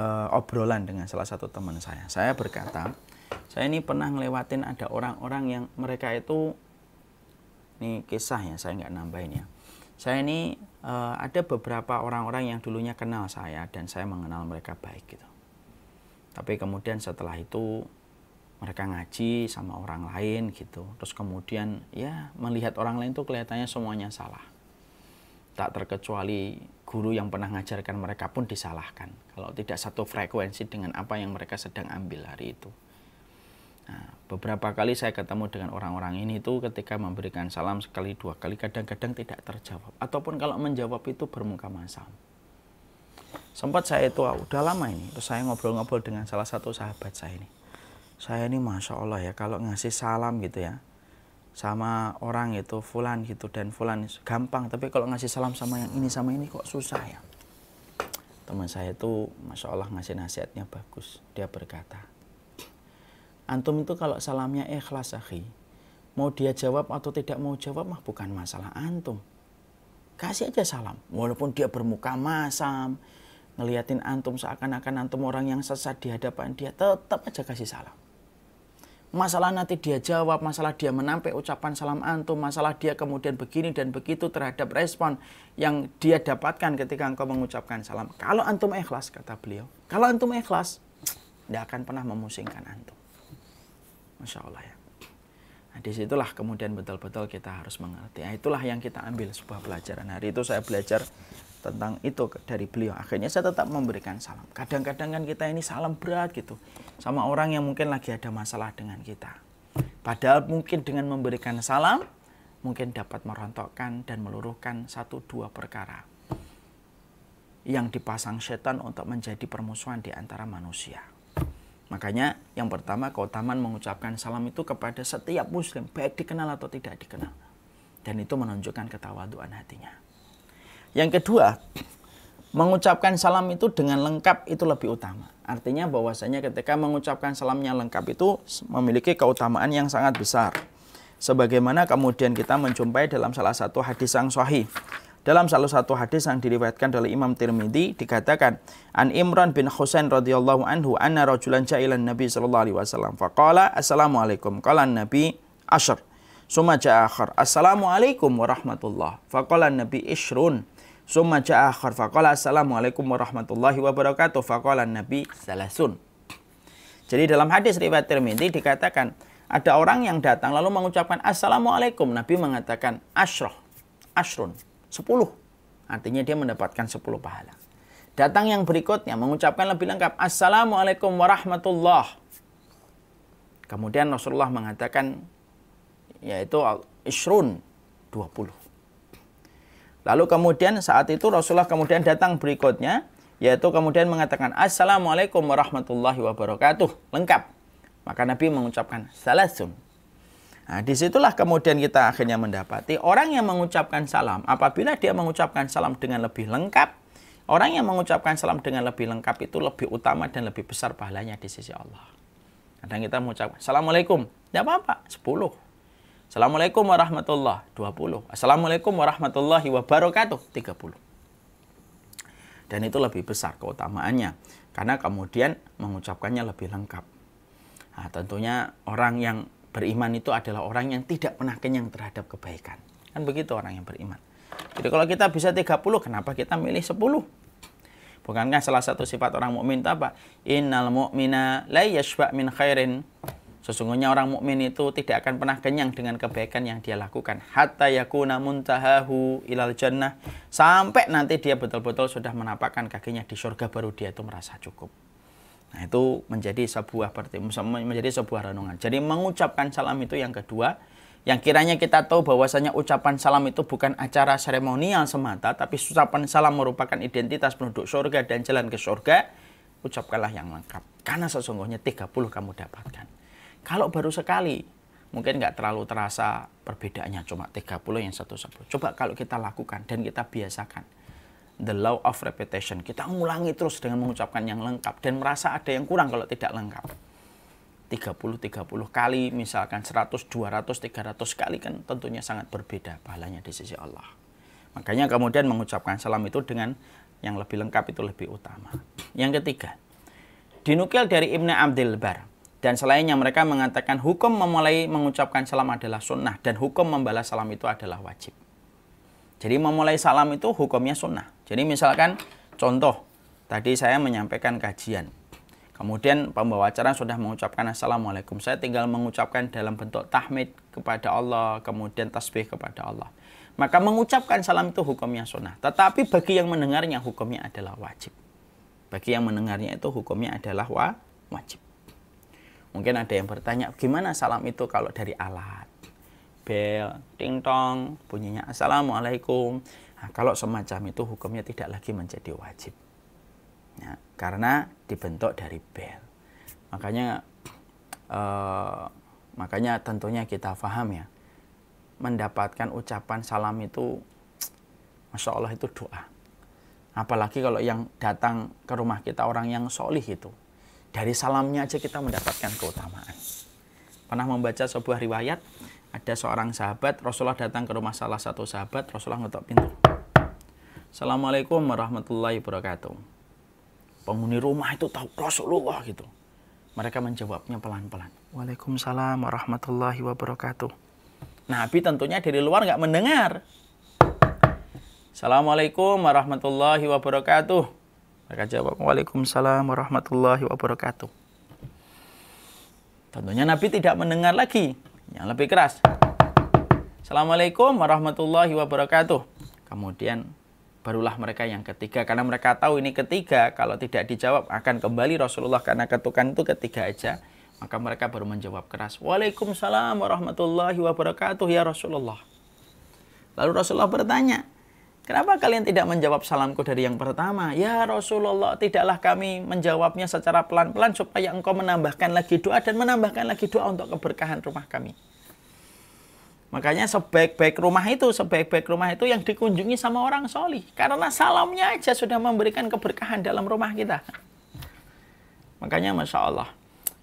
uh, obrolan dengan salah satu teman saya. Saya berkata, saya ini pernah ngelewatin ada orang-orang yang mereka itu, ini kisah ya, saya nggak nambahin ya. Saya ini uh, ada beberapa orang-orang yang dulunya kenal saya dan saya mengenal mereka baik gitu. Tapi kemudian setelah itu mereka ngaji sama orang lain gitu. Terus kemudian ya melihat orang lain tuh kelihatannya semuanya salah tak terkecuali guru yang pernah ngajarkan mereka pun disalahkan kalau tidak satu frekuensi dengan apa yang mereka sedang ambil hari itu. Nah, beberapa kali saya ketemu dengan orang-orang ini itu ketika memberikan salam sekali dua kali kadang-kadang tidak terjawab ataupun kalau menjawab itu bermuka masam. Sempat saya itu ah, udah lama ini terus saya ngobrol-ngobrol dengan salah satu sahabat saya ini. Saya ini masya Allah ya kalau ngasih salam gitu ya sama orang gitu fulan gitu dan fulan gampang tapi kalau ngasih salam sama yang ini sama ini kok susah ya teman saya itu masya Allah ngasih nasihatnya bagus dia berkata antum itu kalau salamnya ikhlas sahi mau dia jawab atau tidak mau jawab mah bukan masalah antum kasih aja salam walaupun dia bermuka masam ngeliatin antum seakan-akan antum orang yang sesat di hadapan dia tetap aja kasih salam masalah nanti dia jawab, masalah dia menampik ucapan salam antum, masalah dia kemudian begini dan begitu terhadap respon yang dia dapatkan ketika engkau mengucapkan salam. Kalau antum ikhlas, kata beliau, kalau antum ikhlas, tidak akan pernah memusingkan antum. Masya Allah ya. Nah, disitulah kemudian betul-betul kita harus mengerti. Nah, itulah yang kita ambil sebuah pelajaran. Hari itu saya belajar tentang itu dari beliau. Akhirnya saya tetap memberikan salam. Kadang-kadang kan kita ini salam berat gitu sama orang yang mungkin lagi ada masalah dengan kita. Padahal mungkin dengan memberikan salam mungkin dapat merontokkan dan meluruhkan satu dua perkara yang dipasang setan untuk menjadi permusuhan di antara manusia. Makanya yang pertama keutamaan mengucapkan salam itu kepada setiap muslim baik dikenal atau tidak dikenal. Dan itu menunjukkan ketawaduan hatinya. Yang kedua, mengucapkan salam itu dengan lengkap itu lebih utama. Artinya bahwasanya ketika mengucapkan salamnya lengkap itu memiliki keutamaan yang sangat besar. Sebagaimana kemudian kita menjumpai dalam salah satu hadis yang sahih. Dalam salah satu hadis yang diriwayatkan oleh Imam Tirmidzi dikatakan An Imran bin Husain radhiyallahu anhu anna rajulan ja'ilan Nabi sallallahu alaihi wasallam faqala assalamualaikum qala Nabi asyr summa ja'a akhar assalamualaikum warahmatullah faqala Nabi isrun Summa ja'a akhar faqala assalamualaikum warahmatullahi wabarakatuh faqala nabi salasun. Jadi dalam hadis riwayat Tirmidzi dikatakan ada orang yang datang lalu mengucapkan assalamualaikum Nabi mengatakan asyrah ashrun 10 artinya dia mendapatkan 10 pahala. Datang yang berikutnya mengucapkan lebih lengkap assalamualaikum warahmatullah. Kemudian Rasulullah mengatakan yaitu isrun 20. Lalu kemudian saat itu Rasulullah kemudian datang berikutnya, yaitu kemudian mengatakan Assalamualaikum warahmatullahi wabarakatuh. Lengkap. Maka Nabi mengucapkan salasun. Nah, disitulah kemudian kita akhirnya mendapati orang yang mengucapkan salam. Apabila dia mengucapkan salam dengan lebih lengkap, orang yang mengucapkan salam dengan lebih lengkap itu lebih utama dan lebih besar pahalanya di sisi Allah. Kadang kita mengucapkan, Assalamualaikum. Tidak apa-apa, 10. Assalamualaikum warahmatullahi 20. Assalamualaikum warahmatullahi wabarakatuh 30. Dan itu lebih besar keutamaannya karena kemudian mengucapkannya lebih lengkap. Nah, tentunya orang yang beriman itu adalah orang yang tidak pernah kenyang terhadap kebaikan. Kan begitu orang yang beriman. Jadi kalau kita bisa 30, kenapa kita milih 10? Bukankah salah satu sifat orang mukmin itu apa? Innal mu'mina la yashba' min khairin Sesungguhnya orang mukmin itu tidak akan pernah kenyang dengan kebaikan yang dia lakukan. Hatta yakuna muntahahu ilal jannah. Sampai nanti dia betul-betul sudah menapakkan kakinya di surga baru dia itu merasa cukup. Nah, itu menjadi sebuah menjadi sebuah renungan. Jadi mengucapkan salam itu yang kedua, yang kiranya kita tahu bahwasanya ucapan salam itu bukan acara seremonial semata, tapi ucapan salam merupakan identitas penduduk surga dan jalan ke surga. Ucapkanlah yang lengkap, karena sesungguhnya 30 kamu dapatkan. Kalau baru sekali, mungkin nggak terlalu terasa perbedaannya cuma 30 yang satu satu. Coba kalau kita lakukan dan kita biasakan. The law of repetition. Kita ngulangi terus dengan mengucapkan yang lengkap dan merasa ada yang kurang kalau tidak lengkap. 30-30 kali, misalkan 100, 200, 300 kali kan tentunya sangat berbeda pahalanya di sisi Allah. Makanya kemudian mengucapkan salam itu dengan yang lebih lengkap itu lebih utama. Yang ketiga, dinukil dari Ibnu Abdul Bar dan selainnya mereka mengatakan hukum memulai mengucapkan salam adalah sunnah dan hukum membalas salam itu adalah wajib. Jadi memulai salam itu hukumnya sunnah. Jadi misalkan contoh tadi saya menyampaikan kajian. Kemudian pembawa acara sudah mengucapkan Assalamualaikum. Saya tinggal mengucapkan dalam bentuk tahmid kepada Allah, kemudian tasbih kepada Allah. Maka mengucapkan salam itu hukumnya sunnah. Tetapi bagi yang mendengarnya hukumnya adalah wajib. Bagi yang mendengarnya itu hukumnya adalah wajib. Mungkin ada yang bertanya, gimana salam itu kalau dari alat? Bel, ting tong, bunyinya assalamualaikum. Nah, kalau semacam itu hukumnya tidak lagi menjadi wajib. ya, karena dibentuk dari bel. Makanya eh, makanya tentunya kita faham ya. Mendapatkan ucapan salam itu Masya Allah itu doa. Apalagi kalau yang datang ke rumah kita orang yang solih itu. Dari salamnya aja kita mendapatkan keutamaan. Pernah membaca sebuah riwayat, ada seorang sahabat, Rasulullah datang ke rumah salah satu sahabat, Rasulullah ngetok pintu. Assalamualaikum warahmatullahi wabarakatuh. Penghuni rumah itu tahu Rasulullah gitu. Mereka menjawabnya pelan-pelan. Waalaikumsalam warahmatullahi wabarakatuh. Nabi tentunya dari luar nggak mendengar. Assalamualaikum warahmatullahi wabarakatuh. Mereka jawab, Waalaikumsalam warahmatullahi wabarakatuh. Tentunya Nabi tidak mendengar lagi yang lebih keras. Assalamualaikum warahmatullahi wabarakatuh. Kemudian barulah mereka yang ketiga karena mereka tahu ini ketiga kalau tidak dijawab akan kembali Rasulullah karena ketukan itu ketiga aja maka mereka baru menjawab keras Waalaikumsalam warahmatullahi wabarakatuh ya Rasulullah lalu Rasulullah bertanya Kenapa kalian tidak menjawab salamku dari yang pertama? Ya Rasulullah, tidaklah kami menjawabnya secara pelan-pelan supaya engkau menambahkan lagi doa dan menambahkan lagi doa untuk keberkahan rumah kami. Makanya sebaik-baik rumah itu, sebaik-baik rumah itu yang dikunjungi sama orang soli Karena salamnya aja sudah memberikan keberkahan dalam rumah kita. Makanya Masya Allah.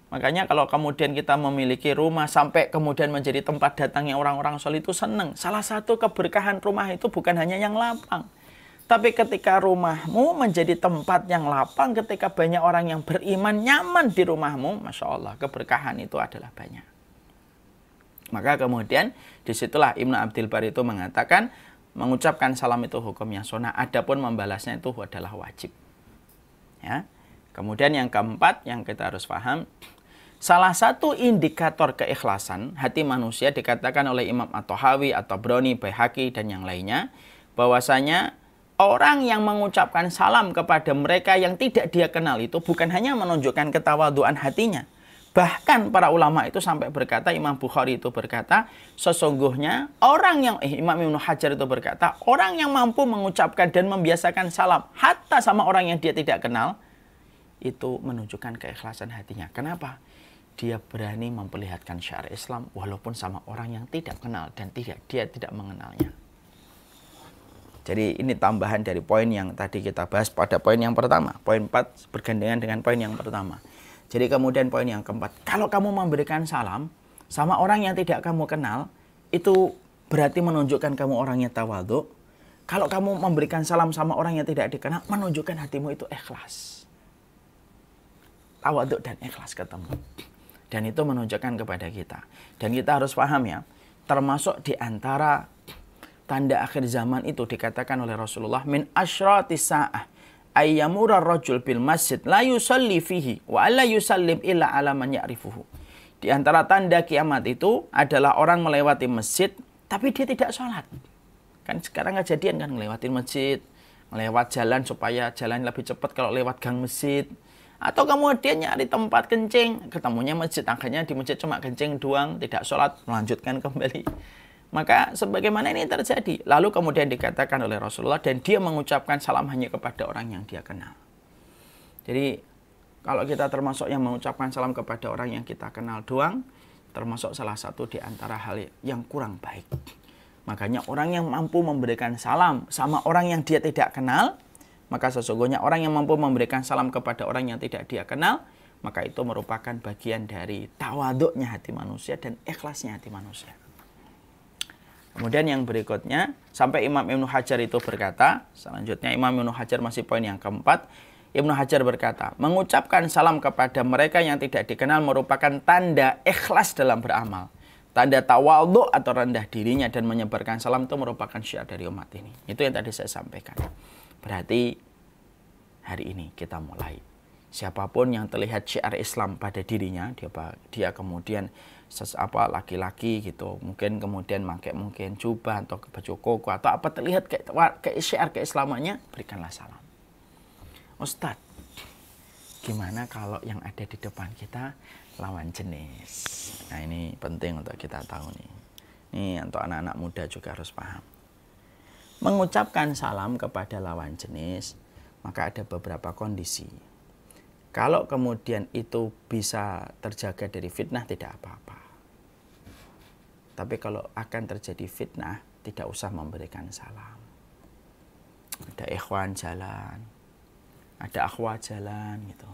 Makanya kalau kemudian kita memiliki rumah sampai kemudian menjadi tempat datangnya orang-orang sol itu senang. Salah satu keberkahan rumah itu bukan hanya yang lapang. Tapi ketika rumahmu menjadi tempat yang lapang, ketika banyak orang yang beriman nyaman di rumahmu, Masya Allah keberkahan itu adalah banyak. Maka kemudian disitulah Ibnu Abdul Bar itu mengatakan, mengucapkan salam itu hukum hukumnya sunnah, adapun membalasnya itu adalah wajib. Ya. Kemudian yang keempat yang kita harus paham, Salah satu indikator keikhlasan hati manusia dikatakan oleh Imam At-Tahawi, atau Broni Baihaqi dan yang lainnya bahwasanya orang yang mengucapkan salam kepada mereka yang tidak dia kenal itu bukan hanya menunjukkan ketawaduan hatinya. Bahkan para ulama itu sampai berkata, Imam Bukhari itu berkata, sesungguhnya orang yang, eh, Imam Ibnu Hajar itu berkata, orang yang mampu mengucapkan dan membiasakan salam, hatta sama orang yang dia tidak kenal, itu menunjukkan keikhlasan hatinya. Kenapa? dia berani memperlihatkan syariat Islam walaupun sama orang yang tidak kenal dan tidak dia tidak mengenalnya. Jadi ini tambahan dari poin yang tadi kita bahas pada poin yang pertama. Poin 4 bergandengan dengan poin yang pertama. Jadi kemudian poin yang keempat, kalau kamu memberikan salam sama orang yang tidak kamu kenal, itu berarti menunjukkan kamu orangnya tawaduk. Kalau kamu memberikan salam sama orang yang tidak dikenal, menunjukkan hatimu itu ikhlas. tawaduk dan ikhlas ketemu. Dan itu menunjukkan kepada kita. Dan kita harus paham ya, termasuk di antara tanda akhir zaman itu dikatakan oleh Rasulullah min asyrati sa'ah ayyamura rajul bil masjid la yusalli fihi wa la yusallim illa ala man ya'rifuhu. Di antara tanda kiamat itu adalah orang melewati masjid tapi dia tidak sholat. Kan sekarang kejadian kan melewati masjid, melewat jalan supaya jalan lebih cepat kalau lewat gang masjid atau kemudian nyari tempat kencing, ketemunya masjid, akhirnya di masjid cuma kencing doang, tidak sholat, melanjutkan (laughs) kembali. Maka sebagaimana ini terjadi. Lalu kemudian dikatakan oleh Rasulullah dan dia mengucapkan salam hanya kepada orang yang dia kenal. Jadi kalau kita termasuk yang mengucapkan salam kepada orang yang kita kenal doang, termasuk salah satu di antara hal yang kurang baik. Makanya orang yang mampu memberikan salam sama orang yang dia tidak kenal, maka sesungguhnya orang yang mampu memberikan salam kepada orang yang tidak dia kenal, maka itu merupakan bagian dari tawaduknya hati manusia dan ikhlasnya hati manusia. Kemudian yang berikutnya, sampai Imam Ibnu Hajar itu berkata, selanjutnya Imam Ibnu Hajar masih poin yang keempat, Ibnu Hajar berkata, mengucapkan salam kepada mereka yang tidak dikenal merupakan tanda ikhlas dalam beramal. Tanda tawaldo atau rendah dirinya dan menyebarkan salam itu merupakan syiar dari umat ini. Itu yang tadi saya sampaikan. Berarti hari ini kita mulai. Siapapun yang terlihat syiar Islam pada dirinya, dia dia kemudian apa laki-laki gitu, mungkin kemudian pakai mungkin jubah atau baju koko atau apa terlihat kayak kayak syiar keislamannya, berikanlah salam. Ustadz, gimana kalau yang ada di depan kita lawan jenis? Nah ini penting untuk kita tahu nih. ini untuk anak-anak muda juga harus paham mengucapkan salam kepada lawan jenis, maka ada beberapa kondisi. Kalau kemudian itu bisa terjaga dari fitnah, tidak apa-apa. Tapi kalau akan terjadi fitnah, tidak usah memberikan salam. Ada ikhwan jalan, ada akhwa jalan gitu.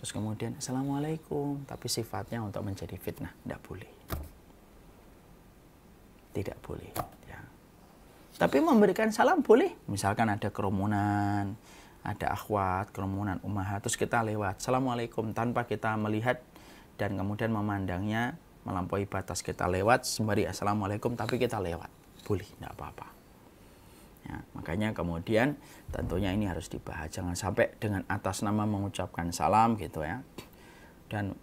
Terus kemudian assalamualaikum, tapi sifatnya untuk menjadi fitnah tidak boleh. Tidak boleh. Tapi memberikan salam boleh. Misalkan ada kerumunan, ada akhwat, kerumunan umahat, terus kita lewat. Assalamualaikum tanpa kita melihat dan kemudian memandangnya melampaui batas kita lewat sembari assalamualaikum tapi kita lewat. Boleh, tidak apa-apa. Ya, makanya kemudian tentunya ini harus dibahas. Jangan sampai dengan atas nama mengucapkan salam gitu ya. Dan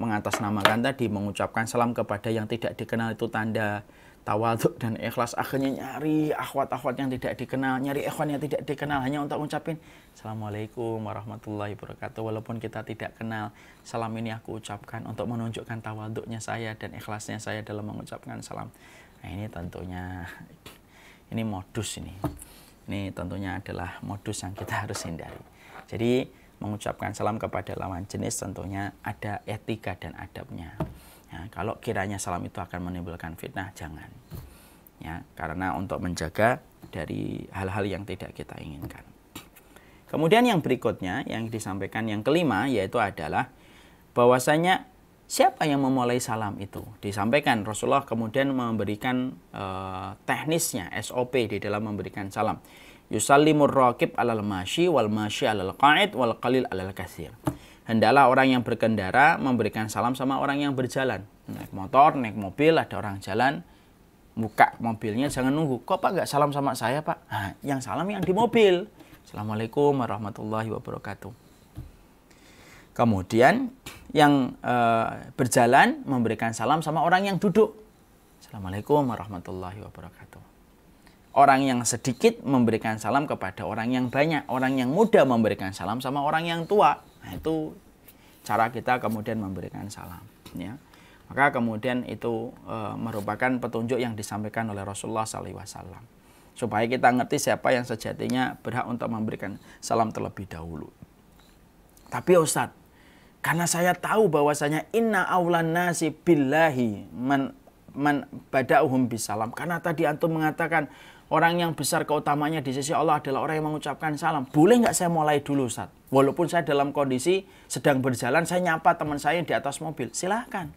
mengatasnamakan tadi mengucapkan salam kepada yang tidak dikenal itu tanda tawaduk dan ikhlas akhirnya nyari akhwat-akhwat yang tidak dikenal nyari ikhwan yang tidak dikenal hanya untuk ucapin Assalamualaikum warahmatullahi wabarakatuh walaupun kita tidak kenal salam ini aku ucapkan untuk menunjukkan tawaduknya saya dan ikhlasnya saya dalam mengucapkan salam nah ini tentunya ini modus ini ini tentunya adalah modus yang kita harus hindari jadi mengucapkan salam kepada lawan jenis tentunya ada etika dan adabnya Ya, kalau kiranya salam itu akan menimbulkan fitnah, jangan. Ya, karena untuk menjaga dari hal-hal yang tidak kita inginkan. Kemudian yang berikutnya yang disampaikan yang kelima yaitu adalah bahwasanya siapa yang memulai salam itu disampaikan Rasulullah kemudian memberikan e, teknisnya SOP di dalam memberikan salam yusallimur raqib alal mashi wal mashi alal qa'id wal qalil alal kasir hendaklah orang yang berkendara memberikan salam sama orang yang berjalan. Naik motor, naik mobil, ada orang jalan, buka mobilnya jangan nunggu. Kok Pak nggak salam sama saya Pak? Nah, yang salam yang di mobil. Assalamualaikum warahmatullahi wabarakatuh. Kemudian yang e, berjalan memberikan salam sama orang yang duduk. Assalamualaikum warahmatullahi wabarakatuh. Orang yang sedikit memberikan salam kepada orang yang banyak. Orang yang muda memberikan salam sama orang yang tua. Nah, itu cara kita kemudian memberikan salam ya. Maka kemudian itu e, merupakan petunjuk yang disampaikan oleh Rasulullah SAW. Supaya kita ngerti siapa yang sejatinya berhak untuk memberikan salam terlebih dahulu. Tapi Ustadz, karena saya tahu bahwasanya inna aulan nasi billahi man, man bada'uhum bisalam. Karena tadi Antum mengatakan orang yang besar keutamanya di sisi Allah adalah orang yang mengucapkan salam. Boleh nggak saya mulai dulu Ustaz? Walaupun saya dalam kondisi sedang berjalan, saya nyapa teman saya di atas mobil. Silahkan.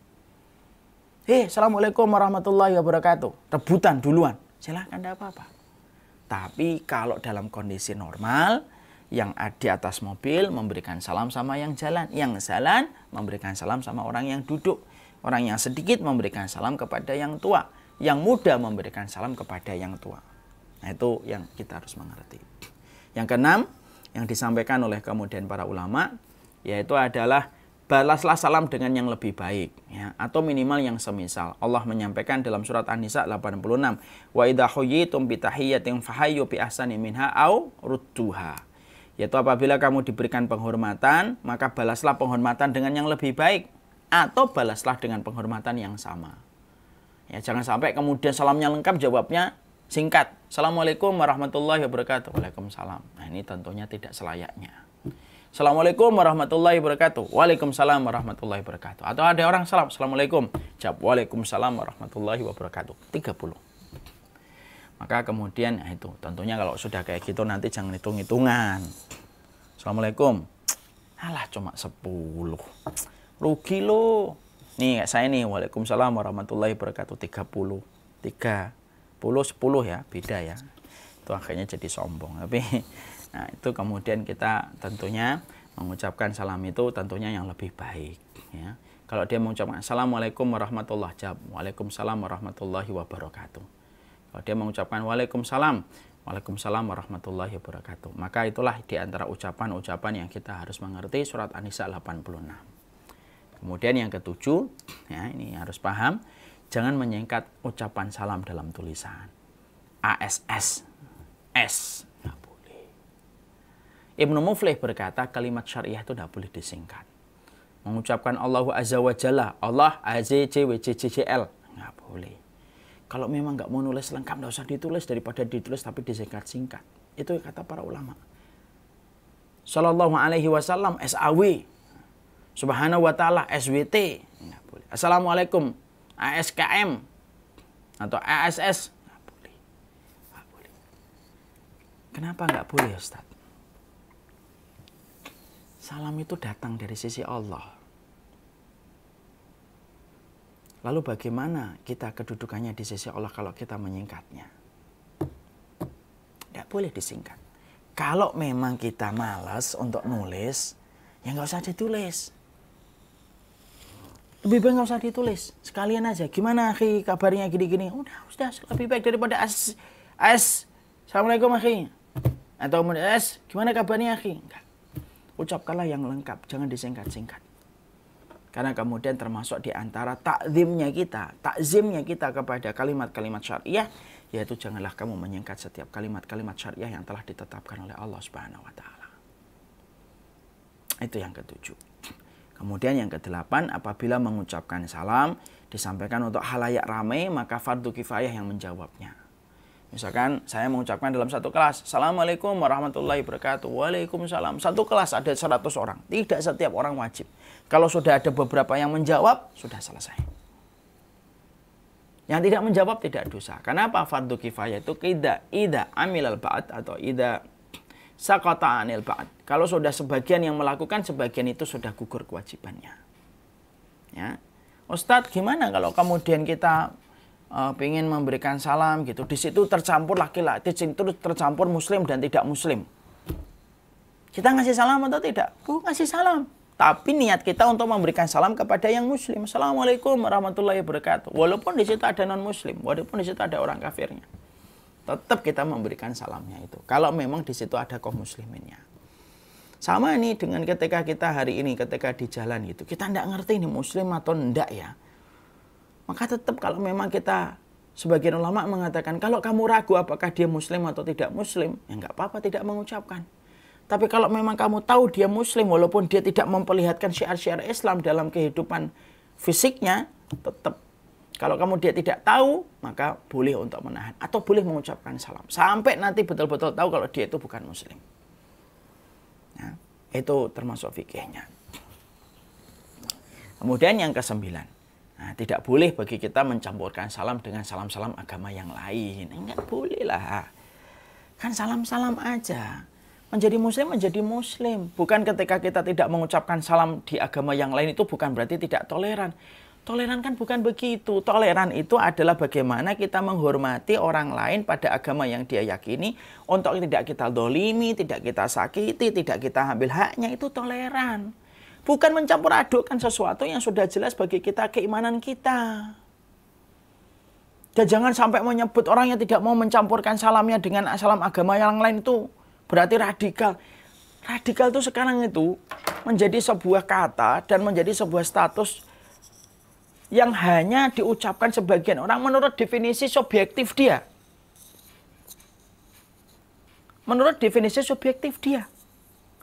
Hei, eh, Assalamualaikum warahmatullahi wabarakatuh. Rebutan duluan. Silahkan, tidak apa-apa. Tapi kalau dalam kondisi normal, yang di atas mobil memberikan salam sama yang jalan, yang jalan memberikan salam sama orang yang duduk, orang yang sedikit memberikan salam kepada yang tua, yang muda memberikan salam kepada yang tua. Nah, itu yang kita harus mengerti. Yang keenam, yang disampaikan oleh kemudian para ulama yaitu adalah balaslah salam dengan yang lebih baik ya atau minimal yang semisal. Allah menyampaikan dalam surat An-Nisa 86, "Wa idza huyitum bi tahiyatin fahayyu bi ahsani minha au rudduha." Yaitu apabila kamu diberikan penghormatan, maka balaslah penghormatan dengan yang lebih baik atau balaslah dengan penghormatan yang sama. Ya, jangan sampai kemudian salamnya lengkap jawabnya Singkat, Assalamualaikum warahmatullahi wabarakatuh. Waalaikumsalam. Nah ini tentunya tidak selayaknya. Assalamualaikum warahmatullahi wabarakatuh. Waalaikumsalam warahmatullahi wabarakatuh. Atau ada orang salam, Assalamualaikum. Jawab Waalaikumsalam warahmatullahi wabarakatuh. 30 maka kemudian ya itu tentunya kalau sudah kayak gitu nanti jangan hitung-hitungan Assalamualaikum alah cuma 10 rugi lo nih kayak saya nih Waalaikumsalam warahmatullahi wabarakatuh 30 3 10-10 ya, beda ya. Itu akhirnya jadi sombong. Tapi (laughs) nah itu kemudian kita tentunya mengucapkan salam itu tentunya yang lebih baik ya. Kalau dia mengucapkan Assalamualaikum warahmatullahi jawab Waalaikumsalam warahmatullahi wabarakatuh. Kalau dia mengucapkan Waalaikumsalam Waalaikumsalam warahmatullahi wabarakatuh. Maka itulah di antara ucapan-ucapan yang kita harus mengerti surat An-Nisa 86. Kemudian yang ketujuh, ya ini harus paham, Jangan menyingkat ucapan salam dalam tulisan. ASS. S. Nggak boleh. Ibnu Muflih berkata kalimat syariah itu tidak boleh disingkat. Mengucapkan Allahu Azza wa Jalla, Allah A-Z-C-W-C-C-C-L. Nggak boleh. Kalau memang nggak mau nulis lengkap, nggak usah ditulis daripada ditulis tapi disingkat-singkat. Itu kata para ulama. Sallallahu alaihi wasallam SAW, Subhanahu wa ta'ala, SWT. SAW, ASKM atau ASS nggak boleh. Nggak boleh. Kenapa nggak boleh Ustaz? Salam itu datang dari sisi Allah. Lalu bagaimana kita kedudukannya di sisi Allah kalau kita menyingkatnya? Tidak boleh disingkat. Kalau memang kita malas untuk nulis, ya nggak usah ditulis lebih baik nggak usah ditulis sekalian aja gimana akhi kabarnya gini-gini udah sudah lebih baik daripada as as assalamualaikum akhi atau as gimana kabarnya akhi enggak ucapkanlah yang lengkap jangan disingkat-singkat karena kemudian termasuk di antara takzimnya kita takzimnya kita kepada kalimat-kalimat syariah yaitu janganlah kamu menyingkat setiap kalimat-kalimat syariah yang telah ditetapkan oleh Allah Subhanahu wa taala itu yang ketujuh Kemudian yang kedelapan, apabila mengucapkan salam disampaikan untuk halayak ramai, maka fardu kifayah yang menjawabnya. Misalkan saya mengucapkan dalam satu kelas, Assalamualaikum warahmatullahi wabarakatuh. Waalaikumsalam. Satu kelas ada 100 orang. Tidak setiap orang wajib. Kalau sudah ada beberapa yang menjawab, sudah selesai. Yang tidak menjawab tidak dosa. Kenapa fardu kifayah itu Ida, ida amilal ba'd atau ida sakota anil ba'd. Kalau sudah sebagian yang melakukan, sebagian itu sudah gugur kewajibannya. Ya. Ustadz, gimana kalau kemudian kita uh, eh, ingin memberikan salam gitu. Di situ tercampur laki-laki, di situ tercampur muslim dan tidak muslim. Kita ngasih salam atau tidak? Aku ngasih salam. Tapi niat kita untuk memberikan salam kepada yang muslim. Assalamualaikum warahmatullahi wabarakatuh. Walaupun di situ ada non muslim, walaupun di situ ada orang kafirnya tetap kita memberikan salamnya itu. Kalau memang di situ ada kaum musliminnya. Sama ini dengan ketika kita hari ini ketika di jalan itu kita tidak ngerti ini muslim atau tidak ya. Maka tetap kalau memang kita sebagian ulama mengatakan kalau kamu ragu apakah dia muslim atau tidak muslim, ya nggak apa-apa tidak mengucapkan. Tapi kalau memang kamu tahu dia muslim walaupun dia tidak memperlihatkan syiar-syiar Islam dalam kehidupan fisiknya, tetap kalau kamu dia tidak tahu, maka boleh untuk menahan atau boleh mengucapkan salam sampai nanti betul-betul tahu kalau dia itu bukan muslim. Ya, itu termasuk fikihnya. Kemudian yang kesembilan, nah, tidak boleh bagi kita mencampurkan salam dengan salam-salam agama yang lain. Enggak boleh lah. Kan salam-salam aja. Menjadi muslim menjadi muslim. Bukan ketika kita tidak mengucapkan salam di agama yang lain itu bukan berarti tidak toleran. Toleran kan bukan begitu. Toleran itu adalah bagaimana kita menghormati orang lain pada agama yang dia yakini untuk tidak kita dolimi, tidak kita sakiti, tidak kita ambil haknya itu toleran. Bukan mencampur adukkan sesuatu yang sudah jelas bagi kita keimanan kita. Dan jangan sampai menyebut orang yang tidak mau mencampurkan salamnya dengan salam agama yang lain itu berarti radikal. Radikal itu sekarang itu menjadi sebuah kata dan menjadi sebuah status yang hanya diucapkan sebagian orang menurut definisi subjektif dia. Menurut definisi subjektif dia.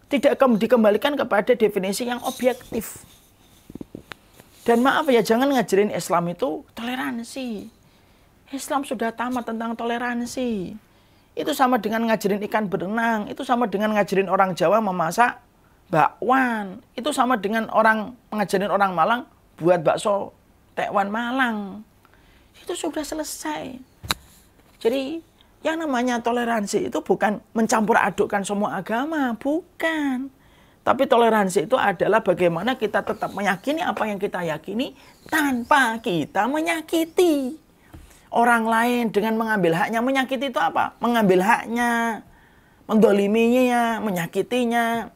Tidak dikembalikan kepada definisi yang objektif. Dan maaf ya, jangan ngajarin Islam itu toleransi. Islam sudah tamat tentang toleransi. Itu sama dengan ngajarin ikan berenang. Itu sama dengan ngajarin orang Jawa memasak bakwan. Itu sama dengan orang ngajarin orang Malang buat bakso Tekwan Malang. Itu sudah selesai. Jadi yang namanya toleransi itu bukan mencampur adukkan semua agama, bukan. Tapi toleransi itu adalah bagaimana kita tetap meyakini apa yang kita yakini tanpa kita menyakiti orang lain dengan mengambil haknya. Menyakiti itu apa? Mengambil haknya, mendoliminya, menyakitinya,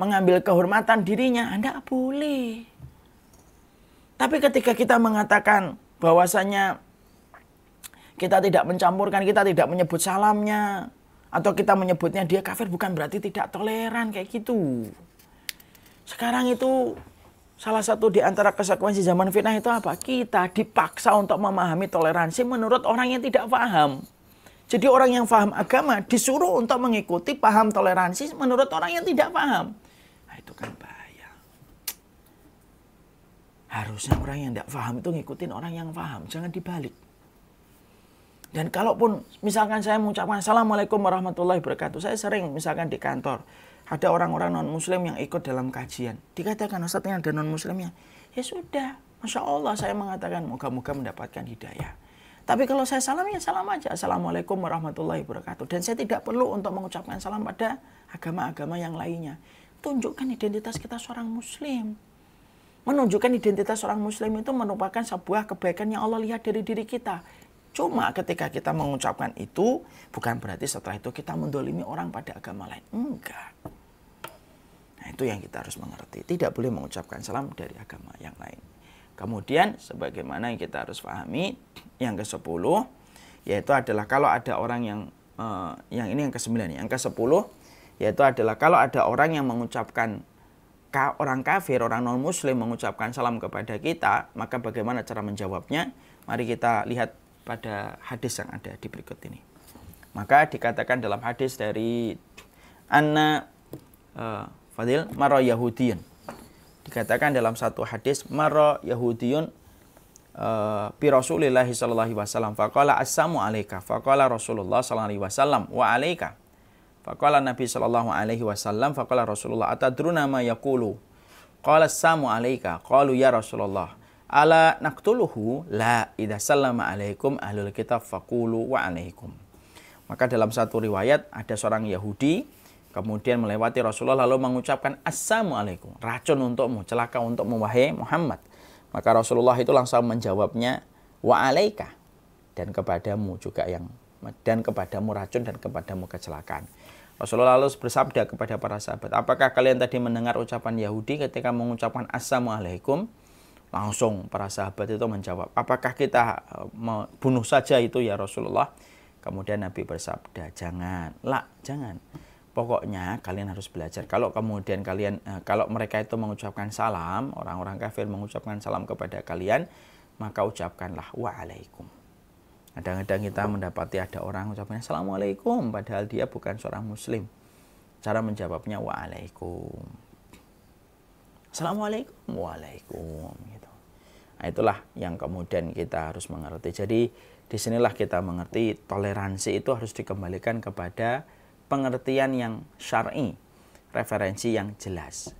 mengambil kehormatan dirinya. Anda boleh. Tapi ketika kita mengatakan bahwasanya kita tidak mencampurkan, kita tidak menyebut salamnya, atau kita menyebutnya dia kafir bukan berarti tidak toleran kayak gitu. Sekarang itu salah satu di antara konsekuensi zaman fitnah itu apa? Kita dipaksa untuk memahami toleransi menurut orang yang tidak paham. Jadi orang yang paham agama disuruh untuk mengikuti paham toleransi menurut orang yang tidak paham. Nah, itu kan Pak. Harusnya orang yang tidak paham itu ngikutin orang yang paham. Jangan dibalik. Dan kalaupun misalkan saya mengucapkan Assalamualaikum warahmatullahi wabarakatuh. Saya sering misalkan di kantor. Ada orang-orang non-muslim yang ikut dalam kajian. Dikatakan Ustaznya ada non-muslimnya. Ya sudah. Masya Allah saya mengatakan moga-moga mendapatkan hidayah. Tapi kalau saya salam ya salam aja. Assalamualaikum warahmatullahi wabarakatuh. Dan saya tidak perlu untuk mengucapkan salam pada agama-agama yang lainnya. Tunjukkan identitas kita seorang muslim menunjukkan identitas orang muslim itu merupakan sebuah kebaikan yang Allah lihat dari diri kita. Cuma ketika kita mengucapkan itu, bukan berarti setelah itu kita mendolimi orang pada agama lain. Enggak. Nah itu yang kita harus mengerti. Tidak boleh mengucapkan salam dari agama yang lain. Kemudian sebagaimana yang kita harus pahami, yang ke-10 yaitu adalah kalau ada orang yang eh, yang ini yang ke-9, yang ke-10 yaitu adalah kalau ada orang yang mengucapkan orang kafir, orang non-muslim mengucapkan salam kepada kita, maka bagaimana cara menjawabnya? Mari kita lihat pada hadis yang ada di berikut ini. Maka dikatakan dalam hadis dari Anna uh, Fadil Maro Yahudiyun. Dikatakan dalam satu hadis Maro Yahudiun uh, eh, bi Rasulillah sallallahu alaihi wasallam faqala assalamu alayka faqala Rasulullah sallallahu alaihi wasallam wa alayka Faqala Nabi sallallahu alaihi wasallam faqala Rasulullah atadruna ma yaqulu. Qala samu alaika. Qalu ya Rasulullah. Ala naqtuluhu la idza sallama alaikum ahlul kitab faqulu wa alaikum. Maka dalam satu riwayat ada seorang Yahudi kemudian melewati Rasulullah lalu mengucapkan assalamu alaikum. Racun untukmu, celaka untukmu wahai Muhammad. Maka Rasulullah itu langsung menjawabnya wa alaika dan kepadamu juga yang dan kepadamu racun dan kepadamu kecelakaan. Rasulullah lalu bersabda kepada para sahabat, apakah kalian tadi mendengar ucapan Yahudi ketika mengucapkan Assalamualaikum? Langsung para sahabat itu menjawab, apakah kita eh, bunuh saja itu ya Rasulullah? Kemudian Nabi bersabda, jangan, lah, jangan. Pokoknya kalian harus belajar. Kalau kemudian kalian, eh, kalau mereka itu mengucapkan salam, orang-orang kafir mengucapkan salam kepada kalian, maka ucapkanlah waalaikum. Kadang-kadang kita mendapati ada orang ucapnya Assalamualaikum padahal dia bukan seorang muslim. Cara menjawabnya Waalaikum. Assalamualaikum, Waalaikum. Gitu. Nah, itulah yang kemudian kita harus mengerti. Jadi disinilah kita mengerti toleransi itu harus dikembalikan kepada pengertian yang syar'i, referensi yang jelas.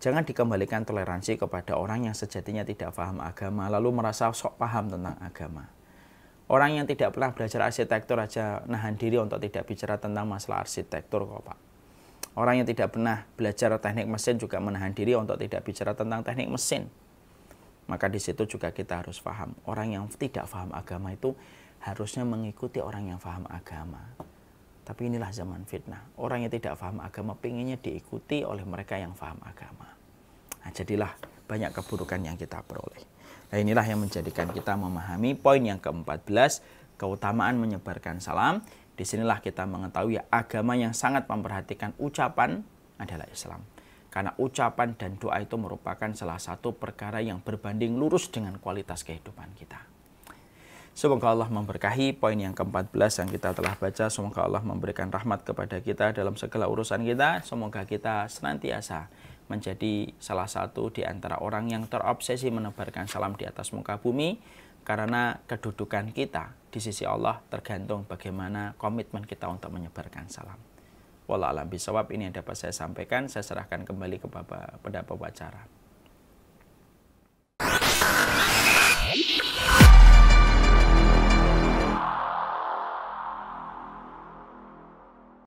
Jangan dikembalikan toleransi kepada orang yang sejatinya tidak paham agama lalu merasa sok paham tentang agama. Orang yang tidak pernah belajar arsitektur aja nahan diri untuk tidak bicara tentang masalah arsitektur kok Pak. Orang yang tidak pernah belajar teknik mesin juga menahan diri untuk tidak bicara tentang teknik mesin. Maka di situ juga kita harus paham. Orang yang tidak paham agama itu harusnya mengikuti orang yang paham agama. Tapi inilah zaman fitnah. Orang yang tidak paham agama pinginnya diikuti oleh mereka yang paham agama. Nah, jadilah banyak keburukan yang kita peroleh. Nah inilah yang menjadikan kita memahami poin yang ke-14, keutamaan menyebarkan salam. Disinilah kita mengetahui agama yang sangat memperhatikan ucapan adalah Islam. Karena ucapan dan doa itu merupakan salah satu perkara yang berbanding lurus dengan kualitas kehidupan kita. Semoga Allah memberkahi poin yang ke-14 yang kita telah baca. Semoga Allah memberikan rahmat kepada kita dalam segala urusan kita. Semoga kita senantiasa menjadi salah satu di antara orang yang terobsesi menebarkan salam di atas muka bumi karena kedudukan kita di sisi Allah tergantung bagaimana komitmen kita untuk menyebarkan salam. Walau alam bisawab ini yang dapat saya sampaikan, saya serahkan kembali kepada pembacara.